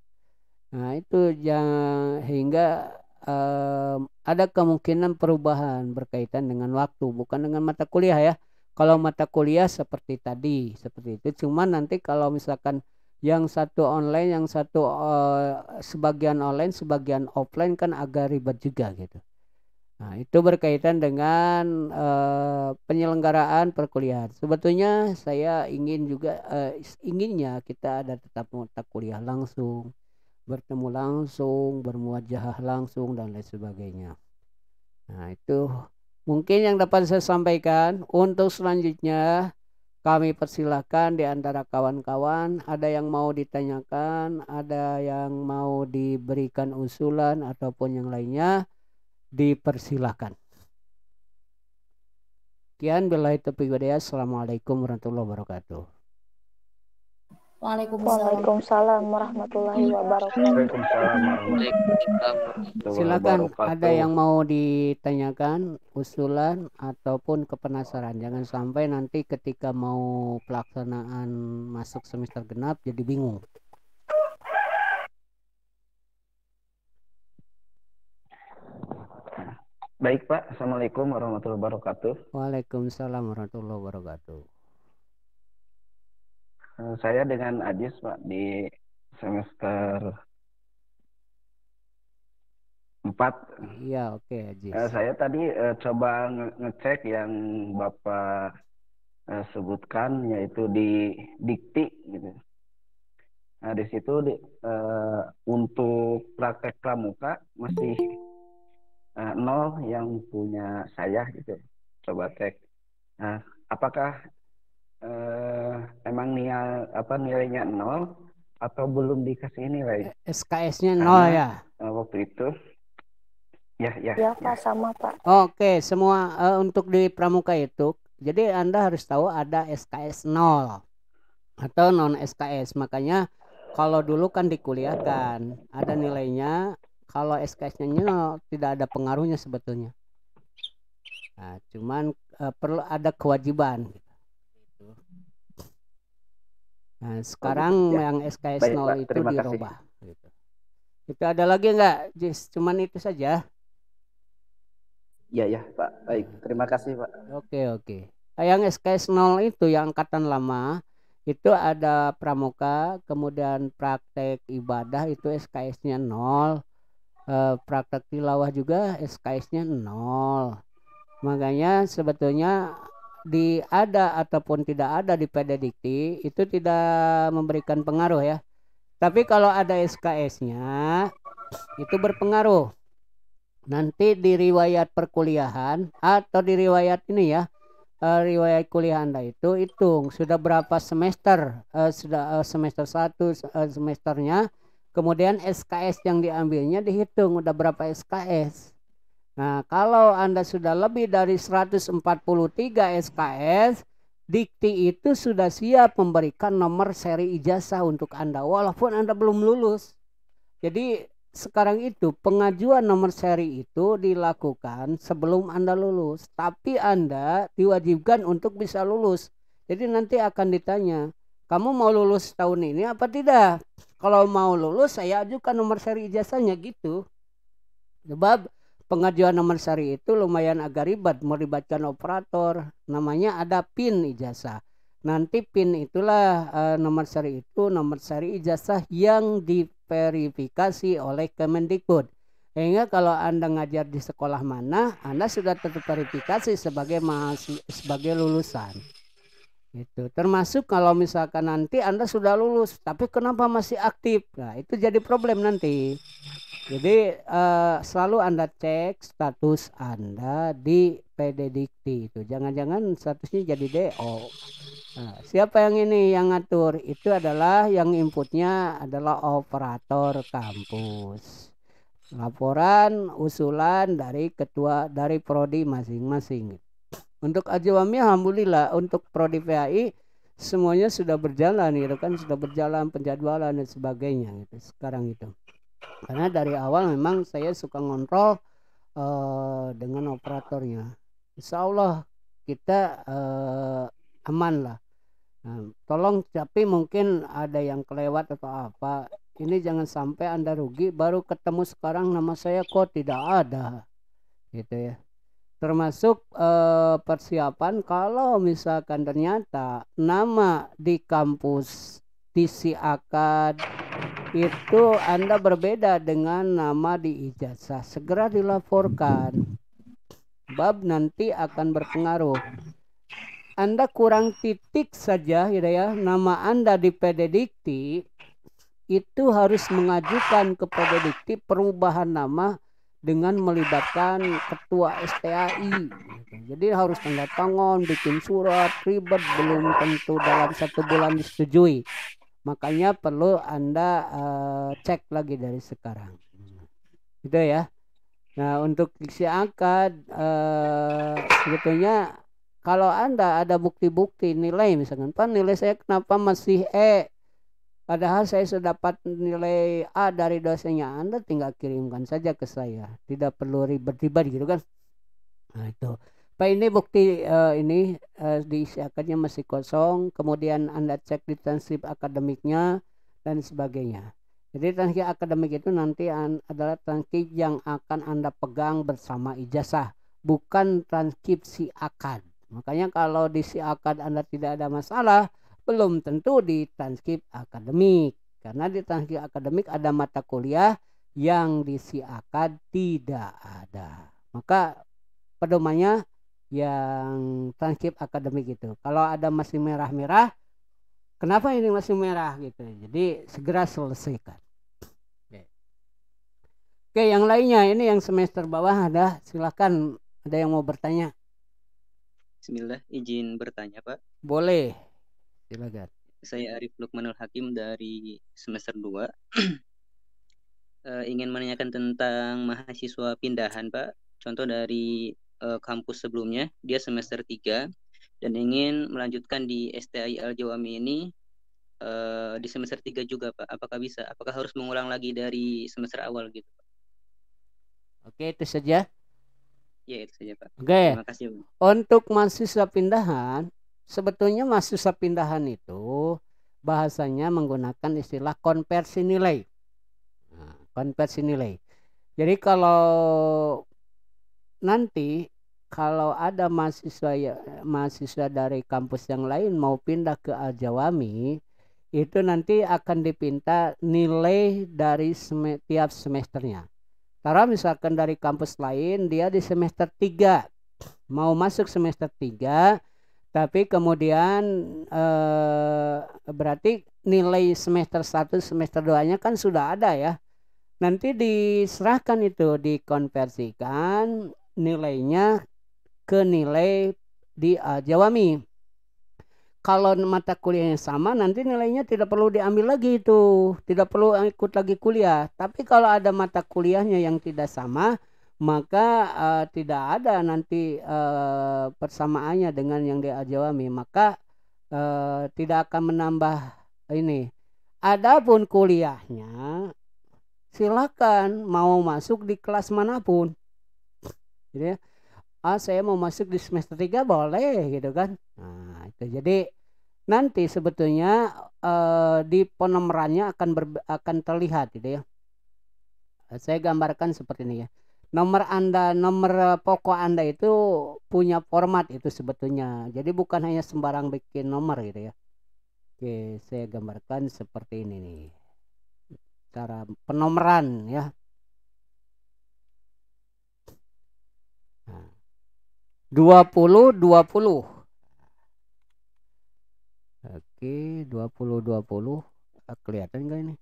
Nah itu yang hingga e, ada kemungkinan perubahan berkaitan dengan waktu, bukan dengan mata kuliah ya. Kalau mata kuliah seperti tadi, seperti itu. Cuman nanti kalau misalkan yang satu online, yang satu uh, sebagian online, sebagian offline kan agak ribet juga gitu. Nah, itu berkaitan dengan uh, penyelenggaraan perkuliahan. Sebetulnya saya ingin juga uh, inginnya kita ada tetap mata kuliah langsung, bertemu langsung, bermuajah langsung dan lain sebagainya. Nah, itu mungkin yang dapat saya sampaikan. Untuk selanjutnya kami persilahkan di antara kawan-kawan ada yang mau ditanyakan, ada yang mau diberikan usulan ataupun yang lainnya dipersilahkan. Kian bila itu ya. Assalamualaikum warahmatullahi wabarakatuh. Waalaikumsalam. warahmatullahi wabarakatuh. Silakan ada yang mau ditanyakan, usulan ataupun kepenasaran. Jangan sampai nanti ketika mau pelaksanaan masuk semester genap jadi bingung. Baik Pak, Assalamualaikum warahmatullahi wabarakatuh. Waalaikumsalam warahmatullahi wabarakatuh. Eh, saya dengan Adis Pak di semester 4. Iya oke okay, Adis. Eh, saya tadi uh, coba ngecek yang Bapak uh, sebutkan yaitu di dikti gitu. Nah di situ di, uh, untuk praktek pramuka masih uh, nol yang punya saya gitu coba cek nah, apakah uh, emang nilai apa nilainya nol atau belum dikasih nilai eh, SKS-nya nol ya uh, waktu itu ya ya ya pak ya. sama pak oke semua uh, untuk di pramuka itu jadi anda harus tahu ada SKS nol atau non SKS makanya kalau dulu kan dikuliahkan ada nilainya kalau SKS-nya tidak ada pengaruhnya sebetulnya. Nah, cuman uh, perlu ada kewajiban. Nah, sekarang ya. yang SKS Baik, 0 itu dirubah. Gitu. Itu ada lagi nggak, Jis? Cuman itu saja. Iya, ya, Pak. Baik, terima kasih, Pak. Oke, oke. Nah, yang SKS 0 itu yang angkatan lama itu ada pramuka, kemudian praktek ibadah itu SKS-nya 0 eh, praktek tilawah juga SKS-nya nol. Makanya sebetulnya di ada ataupun tidak ada di dikti itu tidak memberikan pengaruh ya. Tapi kalau ada SKS-nya itu berpengaruh. Nanti di riwayat perkuliahan atau di riwayat ini ya, eh, riwayat kuliah Anda itu hitung sudah berapa semester eh, sudah eh, semester satu semesternya Kemudian SKS yang diambilnya dihitung udah berapa SKS. Nah, kalau Anda sudah lebih dari 143 SKS, Dikti itu sudah siap memberikan nomor seri ijazah untuk Anda walaupun Anda belum lulus. Jadi sekarang itu pengajuan nomor seri itu dilakukan sebelum Anda lulus, tapi Anda diwajibkan untuk bisa lulus. Jadi nanti akan ditanya, kamu mau lulus tahun ini apa tidak? kalau mau lulus saya ajukan nomor seri ijazahnya gitu sebab pengajuan nomor seri itu lumayan agak ribet melibatkan operator namanya ada pin ijazah nanti pin itulah e, nomor seri itu nomor seri ijazah yang diverifikasi oleh Kemendikbud sehingga kalau anda ngajar di sekolah mana anda sudah terverifikasi sebagai mahasiswa sebagai lulusan itu termasuk kalau misalkan nanti anda sudah lulus tapi kenapa masih aktif nah itu jadi problem nanti jadi uh, selalu anda cek status anda di PD itu jangan-jangan statusnya jadi DO nah, siapa yang ini yang ngatur itu adalah yang inputnya adalah operator kampus laporan usulan dari ketua dari prodi masing-masing untuk Ajiwami alhamdulillah untuk prodi PAI semuanya sudah berjalan gitu kan sudah berjalan penjadwalan dan sebagainya gitu sekarang itu. Karena dari awal memang saya suka ngontrol uh, dengan operatornya. Insya Allah kita uh, aman lah. Nah, tolong tapi mungkin ada yang kelewat atau apa. Ini jangan sampai Anda rugi baru ketemu sekarang nama saya kok tidak ada. Gitu ya termasuk eh, persiapan kalau misalkan ternyata nama di kampus TC akad itu Anda berbeda dengan nama di ijazah segera dilaporkan bab nanti akan berpengaruh anda kurang titik saja ya, ya nama Anda di PD itu harus mengajukan ke PD perubahan nama dengan melibatkan ketua STAI. Jadi harus tanda tangan, bikin surat, ribet, belum tentu dalam satu bulan disetujui. Makanya perlu Anda uh, cek lagi dari sekarang. Gitu ya. Nah, untuk diksi akad uh, sebetulnya kalau Anda ada bukti-bukti nilai misalkan, Pak nilai saya kenapa masih E Padahal saya sudah dapat nilai A dari dosennya, Anda tinggal kirimkan saja ke saya. Tidak perlu ribet-ribet gitu kan. Nah itu. Pak ini bukti uh, ini uh, eh, diisi masih kosong, kemudian Anda cek di transkrip akademiknya dan sebagainya. Jadi transkrip akademik itu nanti an, adalah transkrip yang akan Anda pegang bersama ijazah, bukan transkrip si akad. Makanya kalau di si akad Anda tidak ada masalah, belum tentu di transkrip akademik karena di transkrip akademik ada mata kuliah yang di siakad tidak ada maka pedomannya yang transkrip akademik itu kalau ada masih merah-merah kenapa ini masih merah gitu jadi segera selesaikan Oke, yang lainnya ini yang semester bawah ada silahkan ada yang mau bertanya. Bismillah, izin bertanya, Pak. Boleh. Silakan. Saya Arif Lukmanul Hakim dari semester 2. e, eh, ingin menanyakan tentang mahasiswa pindahan, Pak. Contoh dari e, kampus sebelumnya, dia semester 3 dan ingin melanjutkan di STI Al Jawami ini e, eh, di semester 3 juga, Pak. Apakah bisa? Apakah harus mengulang lagi dari semester awal gitu, Pak? Oke, itu saja. Ya, itu saja, Pak. Oke. Terima kasih, Pak. Untuk mahasiswa pindahan, sebetulnya mas pindahan itu bahasanya menggunakan istilah konversi nilai nah, konversi nilai jadi kalau nanti kalau ada mahasiswa ya, mahasiswa dari kampus yang lain mau pindah ke Al Jawami itu nanti akan dipinta nilai dari sem semesternya. Karena misalkan dari kampus lain dia di semester 3 mau masuk semester 3 tapi kemudian eh, berarti nilai semester 1 semester 2 nya kan sudah ada ya nanti diserahkan itu dikonversikan nilainya ke nilai di eh, Jawami kalau mata kuliahnya sama nanti nilainya tidak perlu diambil lagi itu tidak perlu ikut lagi kuliah tapi kalau ada mata kuliahnya yang tidak sama maka uh, tidak ada nanti uh, persamaannya dengan yang diajawami maka uh, tidak akan menambah ini adapun kuliahnya silakan mau masuk di kelas manapun jadi gitu ya. ah saya mau masuk di semester 3 boleh gitu kan nah itu jadi nanti sebetulnya uh, di penomerannya akan ber, akan terlihat gitu ya saya gambarkan seperti ini ya nomor Anda, nomor eh, pokok Anda itu punya format itu sebetulnya. Jadi bukan hanya sembarang bikin nomor gitu ya. Oke, saya gambarkan seperti ini nih. Cara penomoran ya. Nah. Dua puluh dua puluh. Oke, dua puluh dua puluh. Ah, kelihatan enggak ini?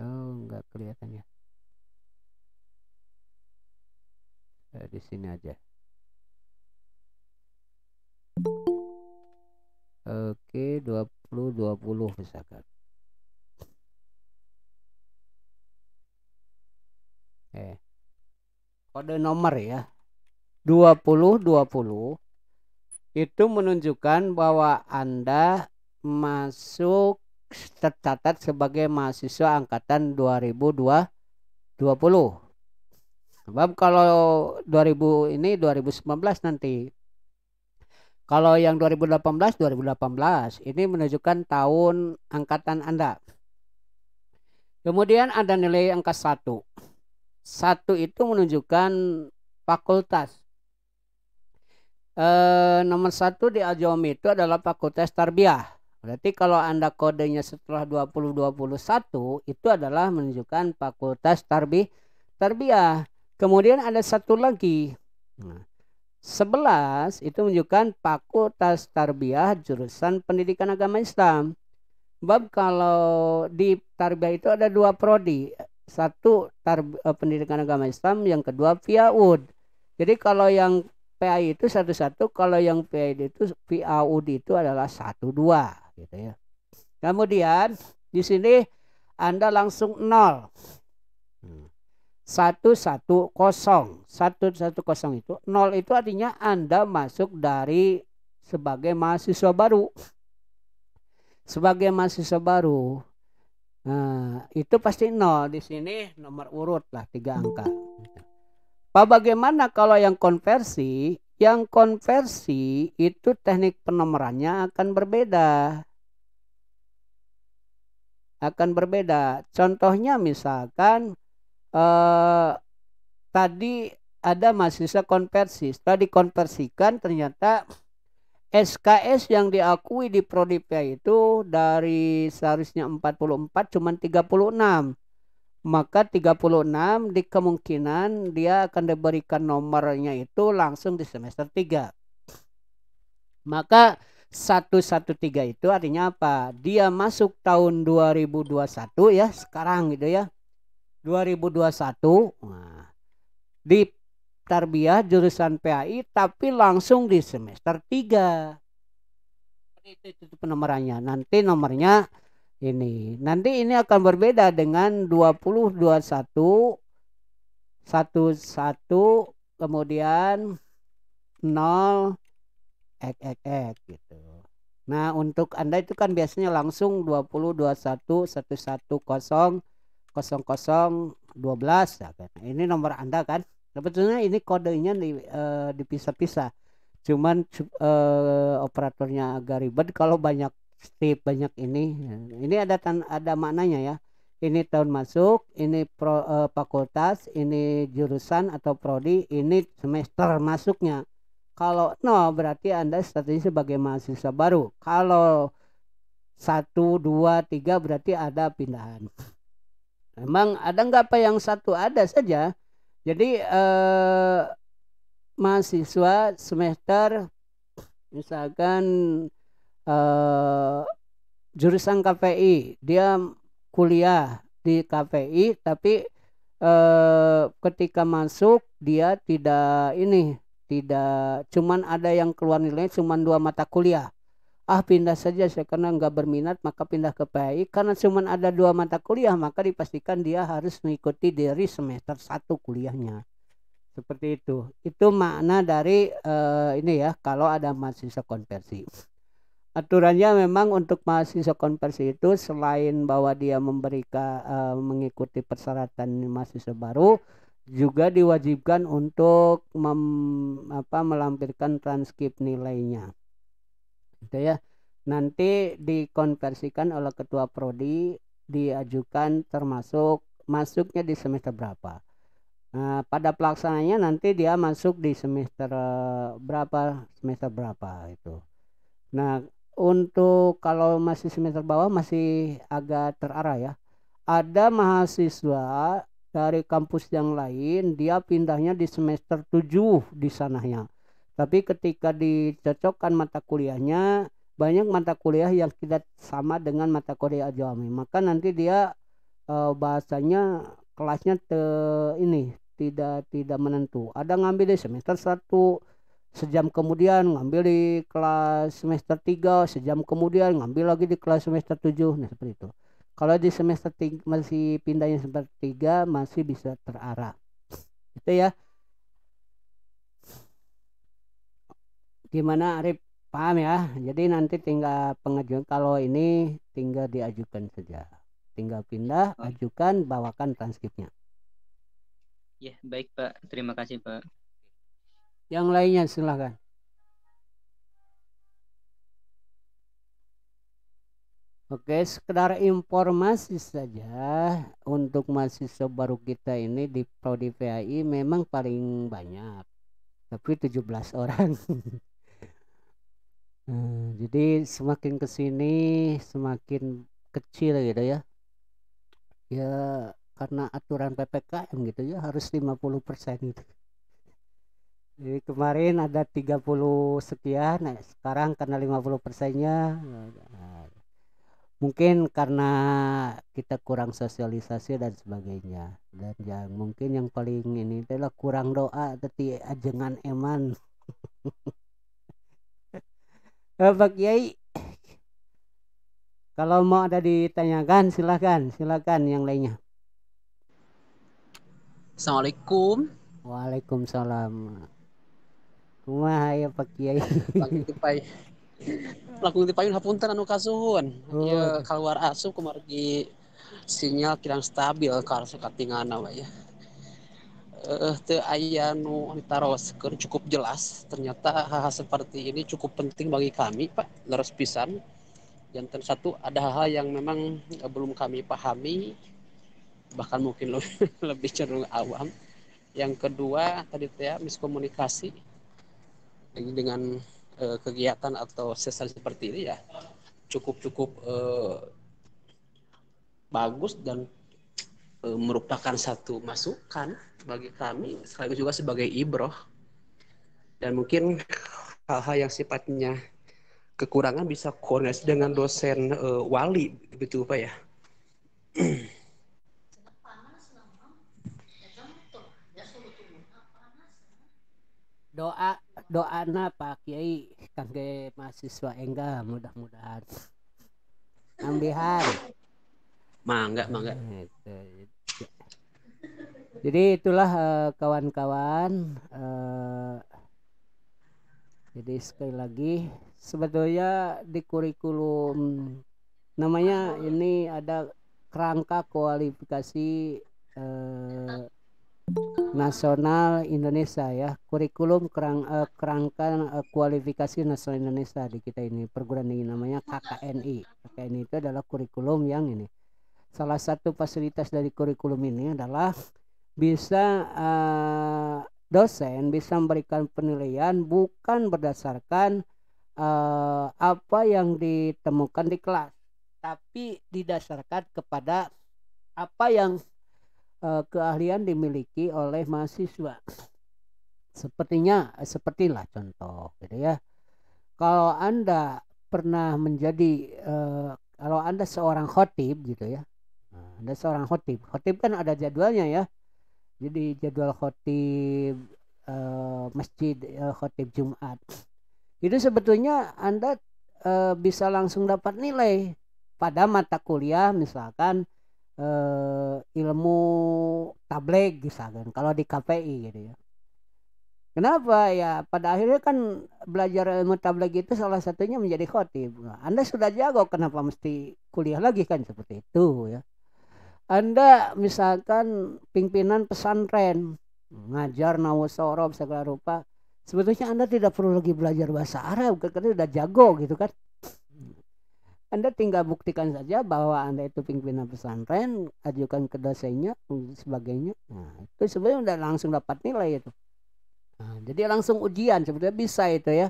Oh, enggak kelihatan ya. eh, di sini aja oke 20 20 misalkan eh kode nomor ya 20 20 itu menunjukkan bahwa Anda masuk tercatat sebagai mahasiswa angkatan 2020 Sebab kalau 2000 ini 2019 nanti. Kalau yang 2018 2018 ini menunjukkan tahun angkatan Anda. Kemudian ada nilai angka 1. 1 itu menunjukkan fakultas. E, nomor 1 di Ajomi itu adalah fakultas tarbiyah. Berarti kalau Anda kodenya setelah 2021 itu adalah menunjukkan fakultas tarbi tarbiyah. Kemudian ada satu lagi. Nah, sebelas itu menunjukkan fakultas tarbiyah jurusan pendidikan agama Islam. Bab kalau di tarbiyah itu ada dua prodi. Satu eh, pendidikan agama Islam, yang kedua fiaud. Jadi kalau yang PA itu satu-satu, kalau yang PA itu VAUD itu adalah satu dua, gitu ya. Kemudian di sini Anda langsung nol satu satu satu kosong satu kosong itu nol itu artinya Anda masuk dari sebagai mahasiswa baru. Sebagai mahasiswa baru nah, itu pasti nol di sini nomor urut lah tiga angka. Pak bagaimana kalau yang konversi? Yang konversi itu teknik penomorannya akan berbeda akan berbeda. Contohnya misalkan eh, tadi ada mahasiswa konversi. Setelah dikonversikan ternyata SKS yang diakui di Prodi PA itu dari seharusnya 44 cuman 36. Maka 36 di kemungkinan dia akan diberikan nomornya itu langsung di semester 3. Maka 113 itu artinya apa? Dia masuk tahun 2021 ya sekarang gitu ya 2021 nah, di tarbiyah jurusan PAI tapi langsung di semester 3 itu, itu, itu penomorannya nanti nomornya ini nanti ini akan berbeda dengan 2021 11 kemudian 0 ek ek ek gitu nah untuk anda itu kan biasanya langsung 2021 21 110 0012 nah, ini nomor Anda kan sebetulnya ini kodenya di, uh, dipisah-pisah cuman uh, operatornya agak ribet kalau banyak strip banyak ini ini ada tan ada maknanya ya ini tahun masuk ini pro, uh, fakultas ini jurusan atau prodi ini semester masuknya kalau no berarti anda statusnya sebagai mahasiswa baru kalau satu dua tiga berarti ada pindahan Memang ada nggak apa yang satu ada saja. Jadi eh, mahasiswa semester misalkan eh, jurusan KPI dia kuliah di KPI tapi eh, ketika masuk dia tidak ini tidak cuman ada yang keluar nilai cuman dua mata kuliah ah pindah saja saya karena nggak berminat maka pindah ke PAI karena cuma ada dua mata kuliah maka dipastikan dia harus mengikuti dari semester satu kuliahnya seperti itu itu makna dari uh, ini ya kalau ada mahasiswa konversi aturannya memang untuk mahasiswa konversi itu selain bahwa dia memberikan uh, mengikuti persyaratan mahasiswa baru juga diwajibkan untuk mem, apa, melampirkan transkrip nilainya gitu ya nanti dikonversikan oleh ketua prodi diajukan termasuk masuknya di semester berapa nah, pada pelaksananya nanti dia masuk di semester eh, berapa semester berapa itu nah untuk kalau masih semester bawah masih agak terarah ya ada mahasiswa dari kampus yang lain dia pindahnya di semester 7 di sananya tapi ketika dicocokkan mata kuliahnya, banyak mata kuliah yang tidak sama dengan mata kuliah ajami. Maka nanti dia e, bahasanya kelasnya te, ini tidak tidak menentu. Ada ngambil di semester 1 sejam kemudian ngambil di kelas semester 3 sejam kemudian ngambil lagi di kelas semester 7 nah seperti itu kalau di semester tiga, masih pindahnya semester 3 masih bisa terarah itu ya gimana Arif paham ya jadi nanti tinggal pengajuan kalau ini tinggal diajukan saja tinggal pindah oh. ajukan bawakan transkripnya ya baik pak terima kasih pak yang lainnya silahkan Oke, sekedar informasi saja untuk mahasiswa baru kita ini di Prodi PAI memang paling banyak. Tapi 17 orang. Hmm, jadi semakin ke sini semakin kecil gitu ya. Ya karena aturan PPKM gitu ya harus 50% gitu. Jadi kemarin ada 30 sekian, nah sekarang karena 50 persennya nah, mungkin karena kita kurang sosialisasi dan sebagainya dan yang mungkin yang paling ini adalah kurang doa tapi ajengan eman eh, Pak Kiai kalau mau ada ditanyakan silahkan silahkan yang lainnya Assalamualaikum Waalaikumsalam Kumaha ya Pak Kiai Langsung tipai Langsung tipai hapunten anu kasuhun oh. Ya keluar asup kemarin sinyal kirang stabil kalau sekatingan apa ya eh uh, ayah nu ditaroskeun cukup jelas ternyata hal-hal seperti ini cukup penting bagi kami Pak leres pisan yang satu ada hal-hal yang memang eh, belum kami pahami bahkan mungkin lebih, lebih cenderung awam yang kedua tadi teh miskomunikasi dengan uh, kegiatan atau sesar seperti ini ya cukup cukup uh, eh, bagus dan e, merupakan satu masukan bagi kami sekaligus juga sebagai ibroh dan mungkin hal-hal yang sifatnya kekurangan bisa koordinasi dengan dosen e, wali begitu pak ya doa doa apa kiai kangge mahasiswa enggak mudah-mudahan ambihan mangga mangga gitu, gitu jadi itulah eh, kawan-kawan uh, uh, jadi sekali lagi sebetulnya di kurikulum namanya ini ada kerangka kualifikasi uh, nasional Indonesia ya kurikulum kerang, uh, kerangka uh, kualifikasi nasional Indonesia di kita ini perguruan tinggi namanya KKNI KKNI itu adalah kurikulum yang ini salah satu fasilitas dari kurikulum ini adalah bisa uh, dosen bisa memberikan penilaian bukan berdasarkan uh, apa yang ditemukan di kelas tapi didasarkan kepada apa yang uh, keahlian dimiliki oleh mahasiswa sepertinya sepertilah contoh gitu ya kalau anda pernah menjadi uh, kalau anda seorang khotib gitu ya nah, anda seorang khotib khotib kan ada jadwalnya ya jadi jadwal khotib uh, masjid uh, khotib Jumat itu sebetulnya anda uh, bisa langsung dapat nilai pada mata kuliah misalkan uh, ilmu tablet, misalkan kalau di KPI gitu ya Kenapa ya? Pada akhirnya kan belajar ilmu tablet itu salah satunya menjadi khotib. Nah, anda sudah jago, kenapa mesti kuliah lagi kan seperti itu ya? Anda misalkan pimpinan pesantren ngajar nawasorob segala rupa, sebetulnya Anda tidak perlu lagi belajar bahasa Arab karena sudah jago gitu kan. Anda tinggal buktikan saja bahwa Anda itu pimpinan pesantren, ajukan ke dosennya, sebagainya. Nah, itu sebenarnya sudah langsung dapat nilai itu. Nah, jadi langsung ujian sebetulnya bisa itu ya.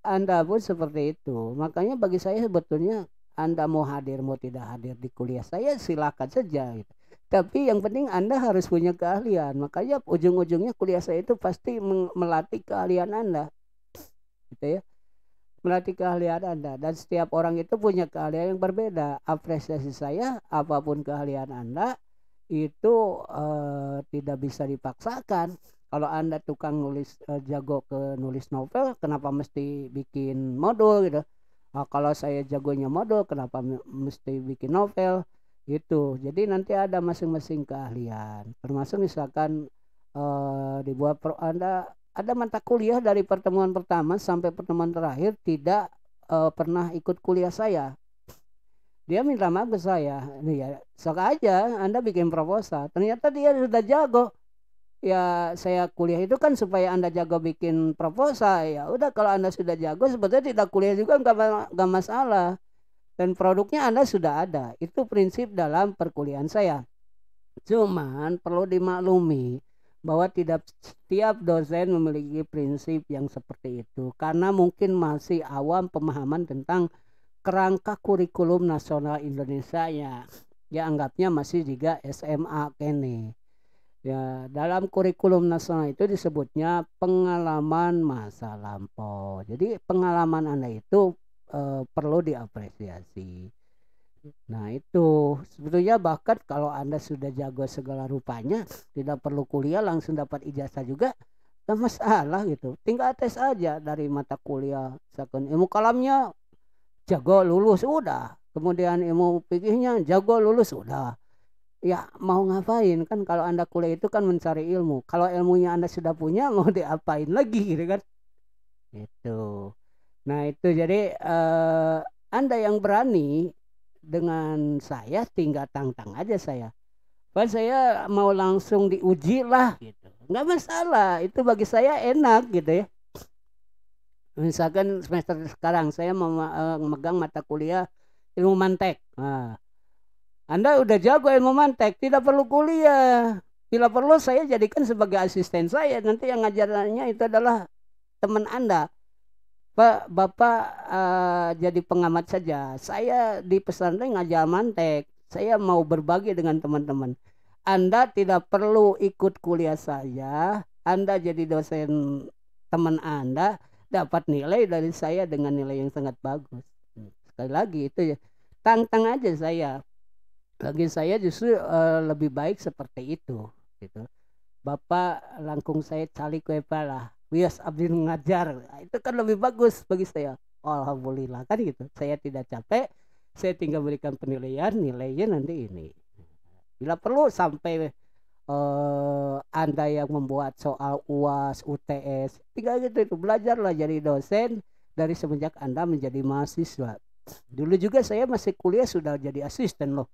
Anda pun seperti itu. Makanya bagi saya sebetulnya anda mau hadir mau tidak hadir di kuliah saya silakan saja gitu. Tapi yang penting Anda harus punya keahlian. Makanya ujung-ujungnya kuliah saya itu pasti melatih keahlian Anda. Gitu ya. Melatih keahlian Anda dan setiap orang itu punya keahlian yang berbeda. Apresiasi saya apapun keahlian Anda itu uh, tidak bisa dipaksakan. Kalau Anda tukang nulis uh, jago ke nulis novel, kenapa mesti bikin modul gitu? Nah, kalau saya jagonya model, kenapa mesti bikin novel? Itu. Jadi nanti ada masing-masing keahlian. Termasuk misalkan eh, dibuat pro Anda ada mata kuliah dari pertemuan pertama sampai pertemuan terakhir tidak eh, pernah ikut kuliah saya. Dia minta maaf ke saya. Nih ya, sok aja Anda bikin proposal. Ternyata dia sudah jago ya saya kuliah itu kan supaya anda jago bikin proposal ya udah kalau anda sudah jago sebetulnya tidak kuliah juga nggak masalah dan produknya anda sudah ada itu prinsip dalam perkuliahan saya cuman perlu dimaklumi bahwa tidak setiap dosen memiliki prinsip yang seperti itu karena mungkin masih awam pemahaman tentang kerangka kurikulum nasional Indonesia ya ya anggapnya masih juga SMA kene Ya, dalam kurikulum nasional itu disebutnya pengalaman masa lampau. Jadi pengalaman Anda itu e, perlu diapresiasi. Nah, itu sebetulnya bahkan kalau Anda sudah jago segala rupanya, tidak perlu kuliah langsung dapat ijazah juga nggak masalah gitu. Tinggal tes aja dari mata kuliah misalkan ilmu kalamnya jago lulus udah. Kemudian ilmu pikirnya jago lulus udah ya mau ngapain kan kalau anda kuliah itu kan mencari ilmu kalau ilmunya anda sudah punya mau diapain lagi gitu kan itu nah itu jadi uh, anda yang berani dengan saya tinggal tantang aja saya Pak saya mau langsung diuji lah gitu nggak masalah itu bagi saya enak gitu ya misalkan semester sekarang saya eh, memegang mata kuliah ilmu mantek nah, anda udah jago ilmu mantek, tidak perlu kuliah. Bila perlu saya jadikan sebagai asisten saya. Nanti yang ngajarannya itu adalah teman Anda. Pak, Bapak uh, jadi pengamat saja. Saya di pesantren ngajar mantek. Saya mau berbagi dengan teman-teman. Anda tidak perlu ikut kuliah saya. Anda jadi dosen teman Anda dapat nilai dari saya dengan nilai yang sangat bagus. Hmm, sekali lagi itu ya. Tantang aja saya bagi saya justru uh, lebih baik seperti itu gitu bapak langkung saya cari kue pala wias abdi mengajar, nah, itu kan lebih bagus bagi saya alhamdulillah kan gitu saya tidak capek saya tinggal berikan penilaian nilainya nanti ini bila perlu sampai uh, anda yang membuat soal uas UTS tinggal gitu itu belajarlah jadi dosen dari semenjak anda menjadi mahasiswa dulu juga saya masih kuliah sudah jadi asisten loh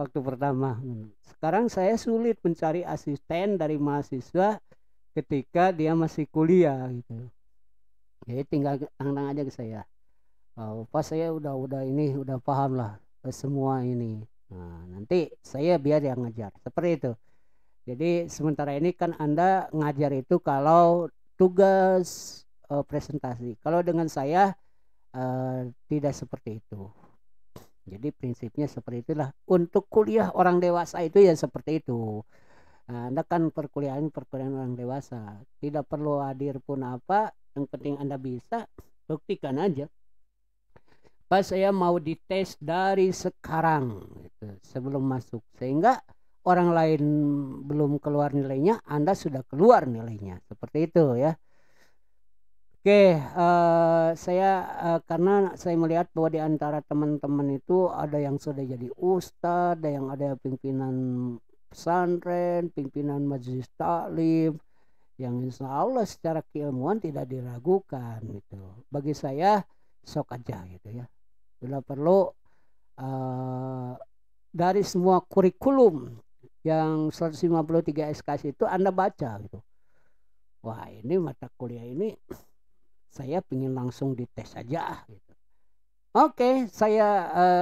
waktu pertama. Hmm. Sekarang saya sulit mencari asisten dari mahasiswa ketika dia masih kuliah gitu. Jadi tinggal tangan aja ke saya. Oh, pas saya udah udah ini udah paham lah eh, semua ini. Nah, nanti saya biar yang ngajar. Seperti itu. Jadi sementara ini kan Anda ngajar itu kalau tugas uh, presentasi. Kalau dengan saya uh, tidak seperti itu. Jadi prinsipnya seperti itulah. Untuk kuliah orang dewasa itu ya seperti itu. Nah, anda kan perkuliahan perkuliahan orang dewasa. Tidak perlu hadir pun apa, yang penting Anda bisa buktikan aja. Pas saya mau dites dari sekarang gitu, sebelum masuk sehingga orang lain belum keluar nilainya, Anda sudah keluar nilainya. Seperti itu ya. Oke, uh, saya uh, karena saya melihat bahwa di antara teman-teman itu ada yang sudah jadi ustadz, ada yang ada pimpinan pesantren, pimpinan majelis taklim, yang insya Allah secara keilmuan tidak diragukan gitu. Bagi saya sok aja gitu ya. Bila perlu uh, dari semua kurikulum yang 153 SKS itu Anda baca gitu. Wah ini mata kuliah ini saya ingin langsung dites saja. gitu. Oke, saya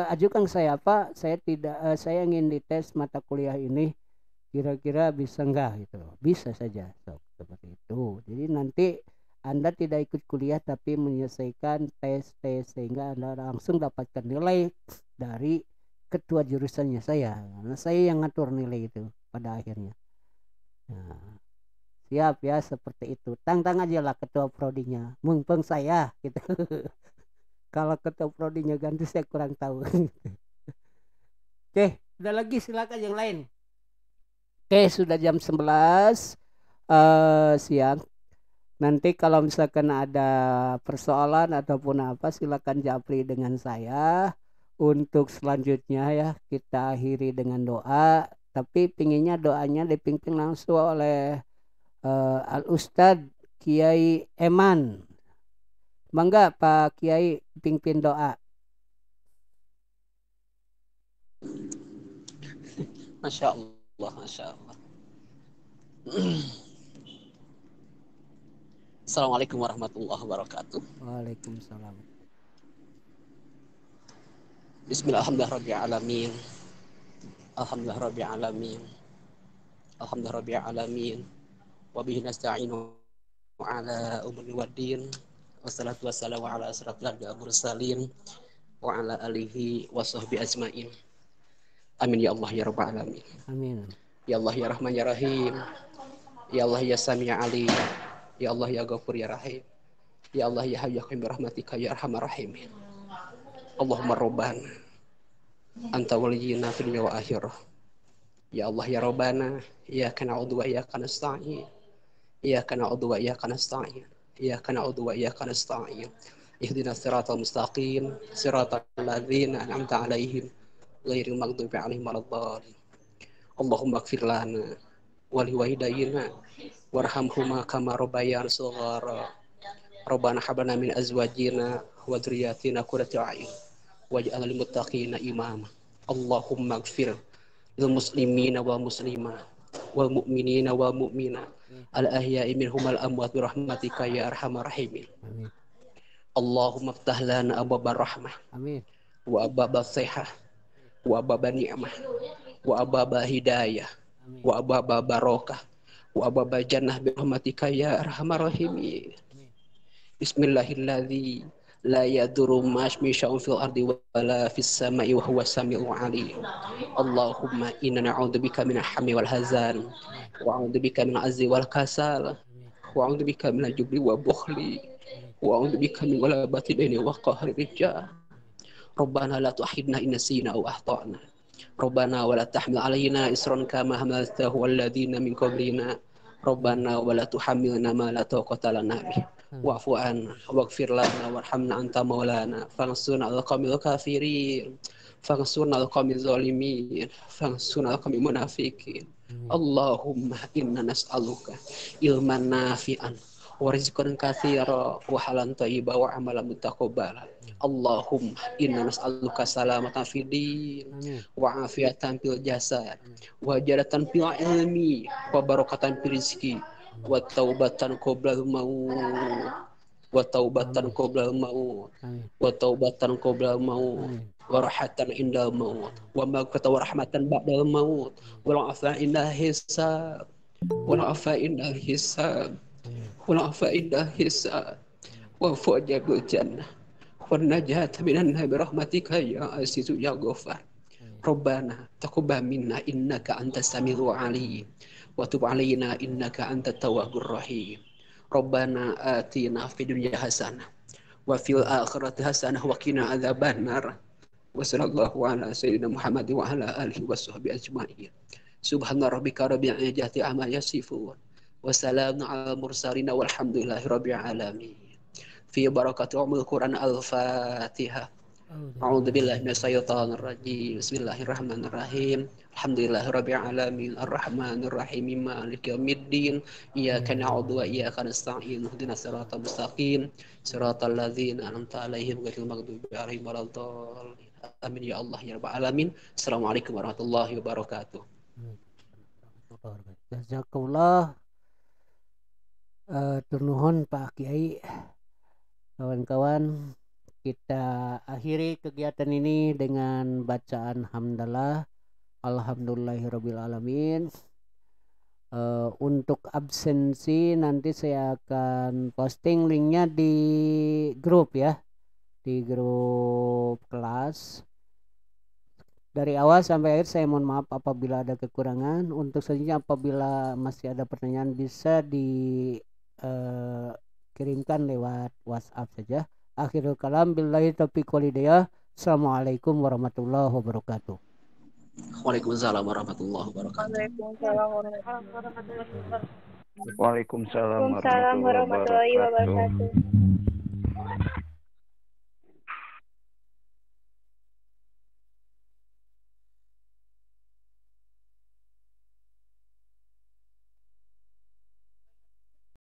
uh, ajukan saya apa? Saya tidak, uh, saya ingin dites mata kuliah ini. Kira-kira bisa enggak gitu? Bisa saja, so, seperti itu. Jadi nanti Anda tidak ikut kuliah tapi menyelesaikan tes-tes sehingga Anda langsung dapatkan nilai dari ketua jurusannya saya. Karena saya yang ngatur nilai itu pada akhirnya. Nah, siap ya seperti itu tantang aja lah ketua prodinya mumpung saya gitu kalau ketua prodinya ganti saya kurang tahu oke udah lagi silakan yang lain oke sudah jam 11 uh, eh, siang nanti kalau misalkan ada persoalan ataupun apa silakan japri dengan saya untuk selanjutnya ya kita akhiri dengan doa tapi pinginnya doanya dipimpin langsung oleh uh, Al Ustad Kiai Eman. Mangga Pak Kiai pimpin doa. Masya Allah, Masya Allah. Assalamualaikum warahmatullahi wabarakatuh. Waalaikumsalam. Bismillahirrahmanirrahim. Alhamdulillah Alamin. Alhamdulillah Alamin wabihi nasta'inu ala umri waddin wassalatu wassalamu ala asrafil anbiya mursalin wa ala alihi wa sahbi ajmain amin ya Allah ya rabbal alamin amin ya Allah ya rahman ya rahim ya Allah ya sami ya alim ya Allah ya ghafur ya rahim ya Allah ya hayyu ya qayyum rahmatika ya rahma rahimin Allahumma rabbana anta waliyina fid wa akhirah ya Allah ya rabbana ya kana wa ya kana nasta'in Ya kana udhu wa ya kana sta'in Ya kana udhu wa ya kana sta'in Ihdina sirata mustaqim Sirata al-lazina al-amta alayhim Ghairi maghdubi alayhim al-adhali Allahumma kfir lana Wal hiwahidayina Warham huma habana min azwajina Wa duriyatina kurati a'in Waj'ala limuttaqina imama Allahumma kfir Al-Muslimina wa-Muslima Wa-Mu'minina wa-Mu'minat al ahya'i minhum al amwat bi rahmatika ya arhamar rahimin. Allahumma ftah lana abwabar rahmah. Amin. Wa abwabas sihah. Wa abwaban ni'mah. Wa abwaba hidayah. Wa abwaba barokah. Wa abwaba jannah bi rahmatika ya arhamar rahimin. Bismillahirrahmanirrahim. لا يدر ما شيء في الأرض ولا في السماء وهو السميع العليم اللهم إنا نعوذ بك من الحم والهزال وأعوذ بك من العز والكسال وأعوذ بك من الجبن والبخل وأعوذ بك من غلبة بين وقهر الرجال ربنا لا تؤاخذنا إن نسينا أو أخطأنا ربنا ولا تحمل علينا إسرا كما حملته الذين من قبلنا ربنا ولا تحملنا ما لا طاقة لنا به Hmm. wa'fu an waghfir lana warhamna anta maulana fansurna ala qawmil kafirin fansurna ala qawmiz zalimin fansurna ala qawmil munafikin hmm. Allahumma inna nas'aluka ilman nafi'an wa rizqan katsira wa halan thayyiba wa amalan mutaqabbala hmm. Allahumma inna nas'aluka salamatan fid din wa afiatan fil jasad wa jadatan fil ilmi wa barakatan fil rizqi wa taubatan qoblal maut wa taubatan qoblal maut wa taubatan qoblal maut wa rahatan indal maut wa maghfiratan wa rahmatan ba'dal maut wa afa inna hisab wa afa inna hisab wa afa hisab wa fuja bil jannah wa najata minan nabi rahmatika ya azizu ya ghafar ربنا تقبل منا انك انت السميع العليم wa tub alaina innaka anta tawwabur rahim rabbana atina fid dunya hasanah wa fil akhirati hasanah wa qina adzabannar wa sallallahu ala sayyidina Muhammad wa ala alihi wa sahbihi ajma'in subhana rabbika rabbil izzati amma yasifun wa salamun ala mursalin walhamdulillahi rabbil alamin في umul Quran القرآن الفاتحة minasyaitonir rajim. Bismillahirrahmanirrahim. alamin arrahmanir rahim maliki yaumiddin. Iyyaka na'budu wa iyyaka nasta'in. Ihdinas siratal mustaqim. Siratal ladzina an'amta 'alaihim ya ya Assalamualaikum warahmatullahi wabarakatuh. Jazakumullah. Uh, Pak Kiai kawan-kawan kita akhiri kegiatan ini dengan bacaan hamdalah alhamdulillahirobbilalamin. uh, untuk absensi nanti saya akan posting linknya di grup ya di grup kelas dari awal sampai akhir saya mohon maaf apabila ada kekurangan untuk selanjutnya apabila masih ada pertanyaan bisa dikirimkan eh, uh, lewat WhatsApp saja Akhirul kalam billahi taufiq walhidayah. Assalamualaikum warahmatullahi wabarakatuh. Waalaikumsalam warahmatullahi wabarakatuh. Waalaikumsalam warahmatullahi wabarakatuh. Waalaikumsalam warahmatullahi wabarakatuh.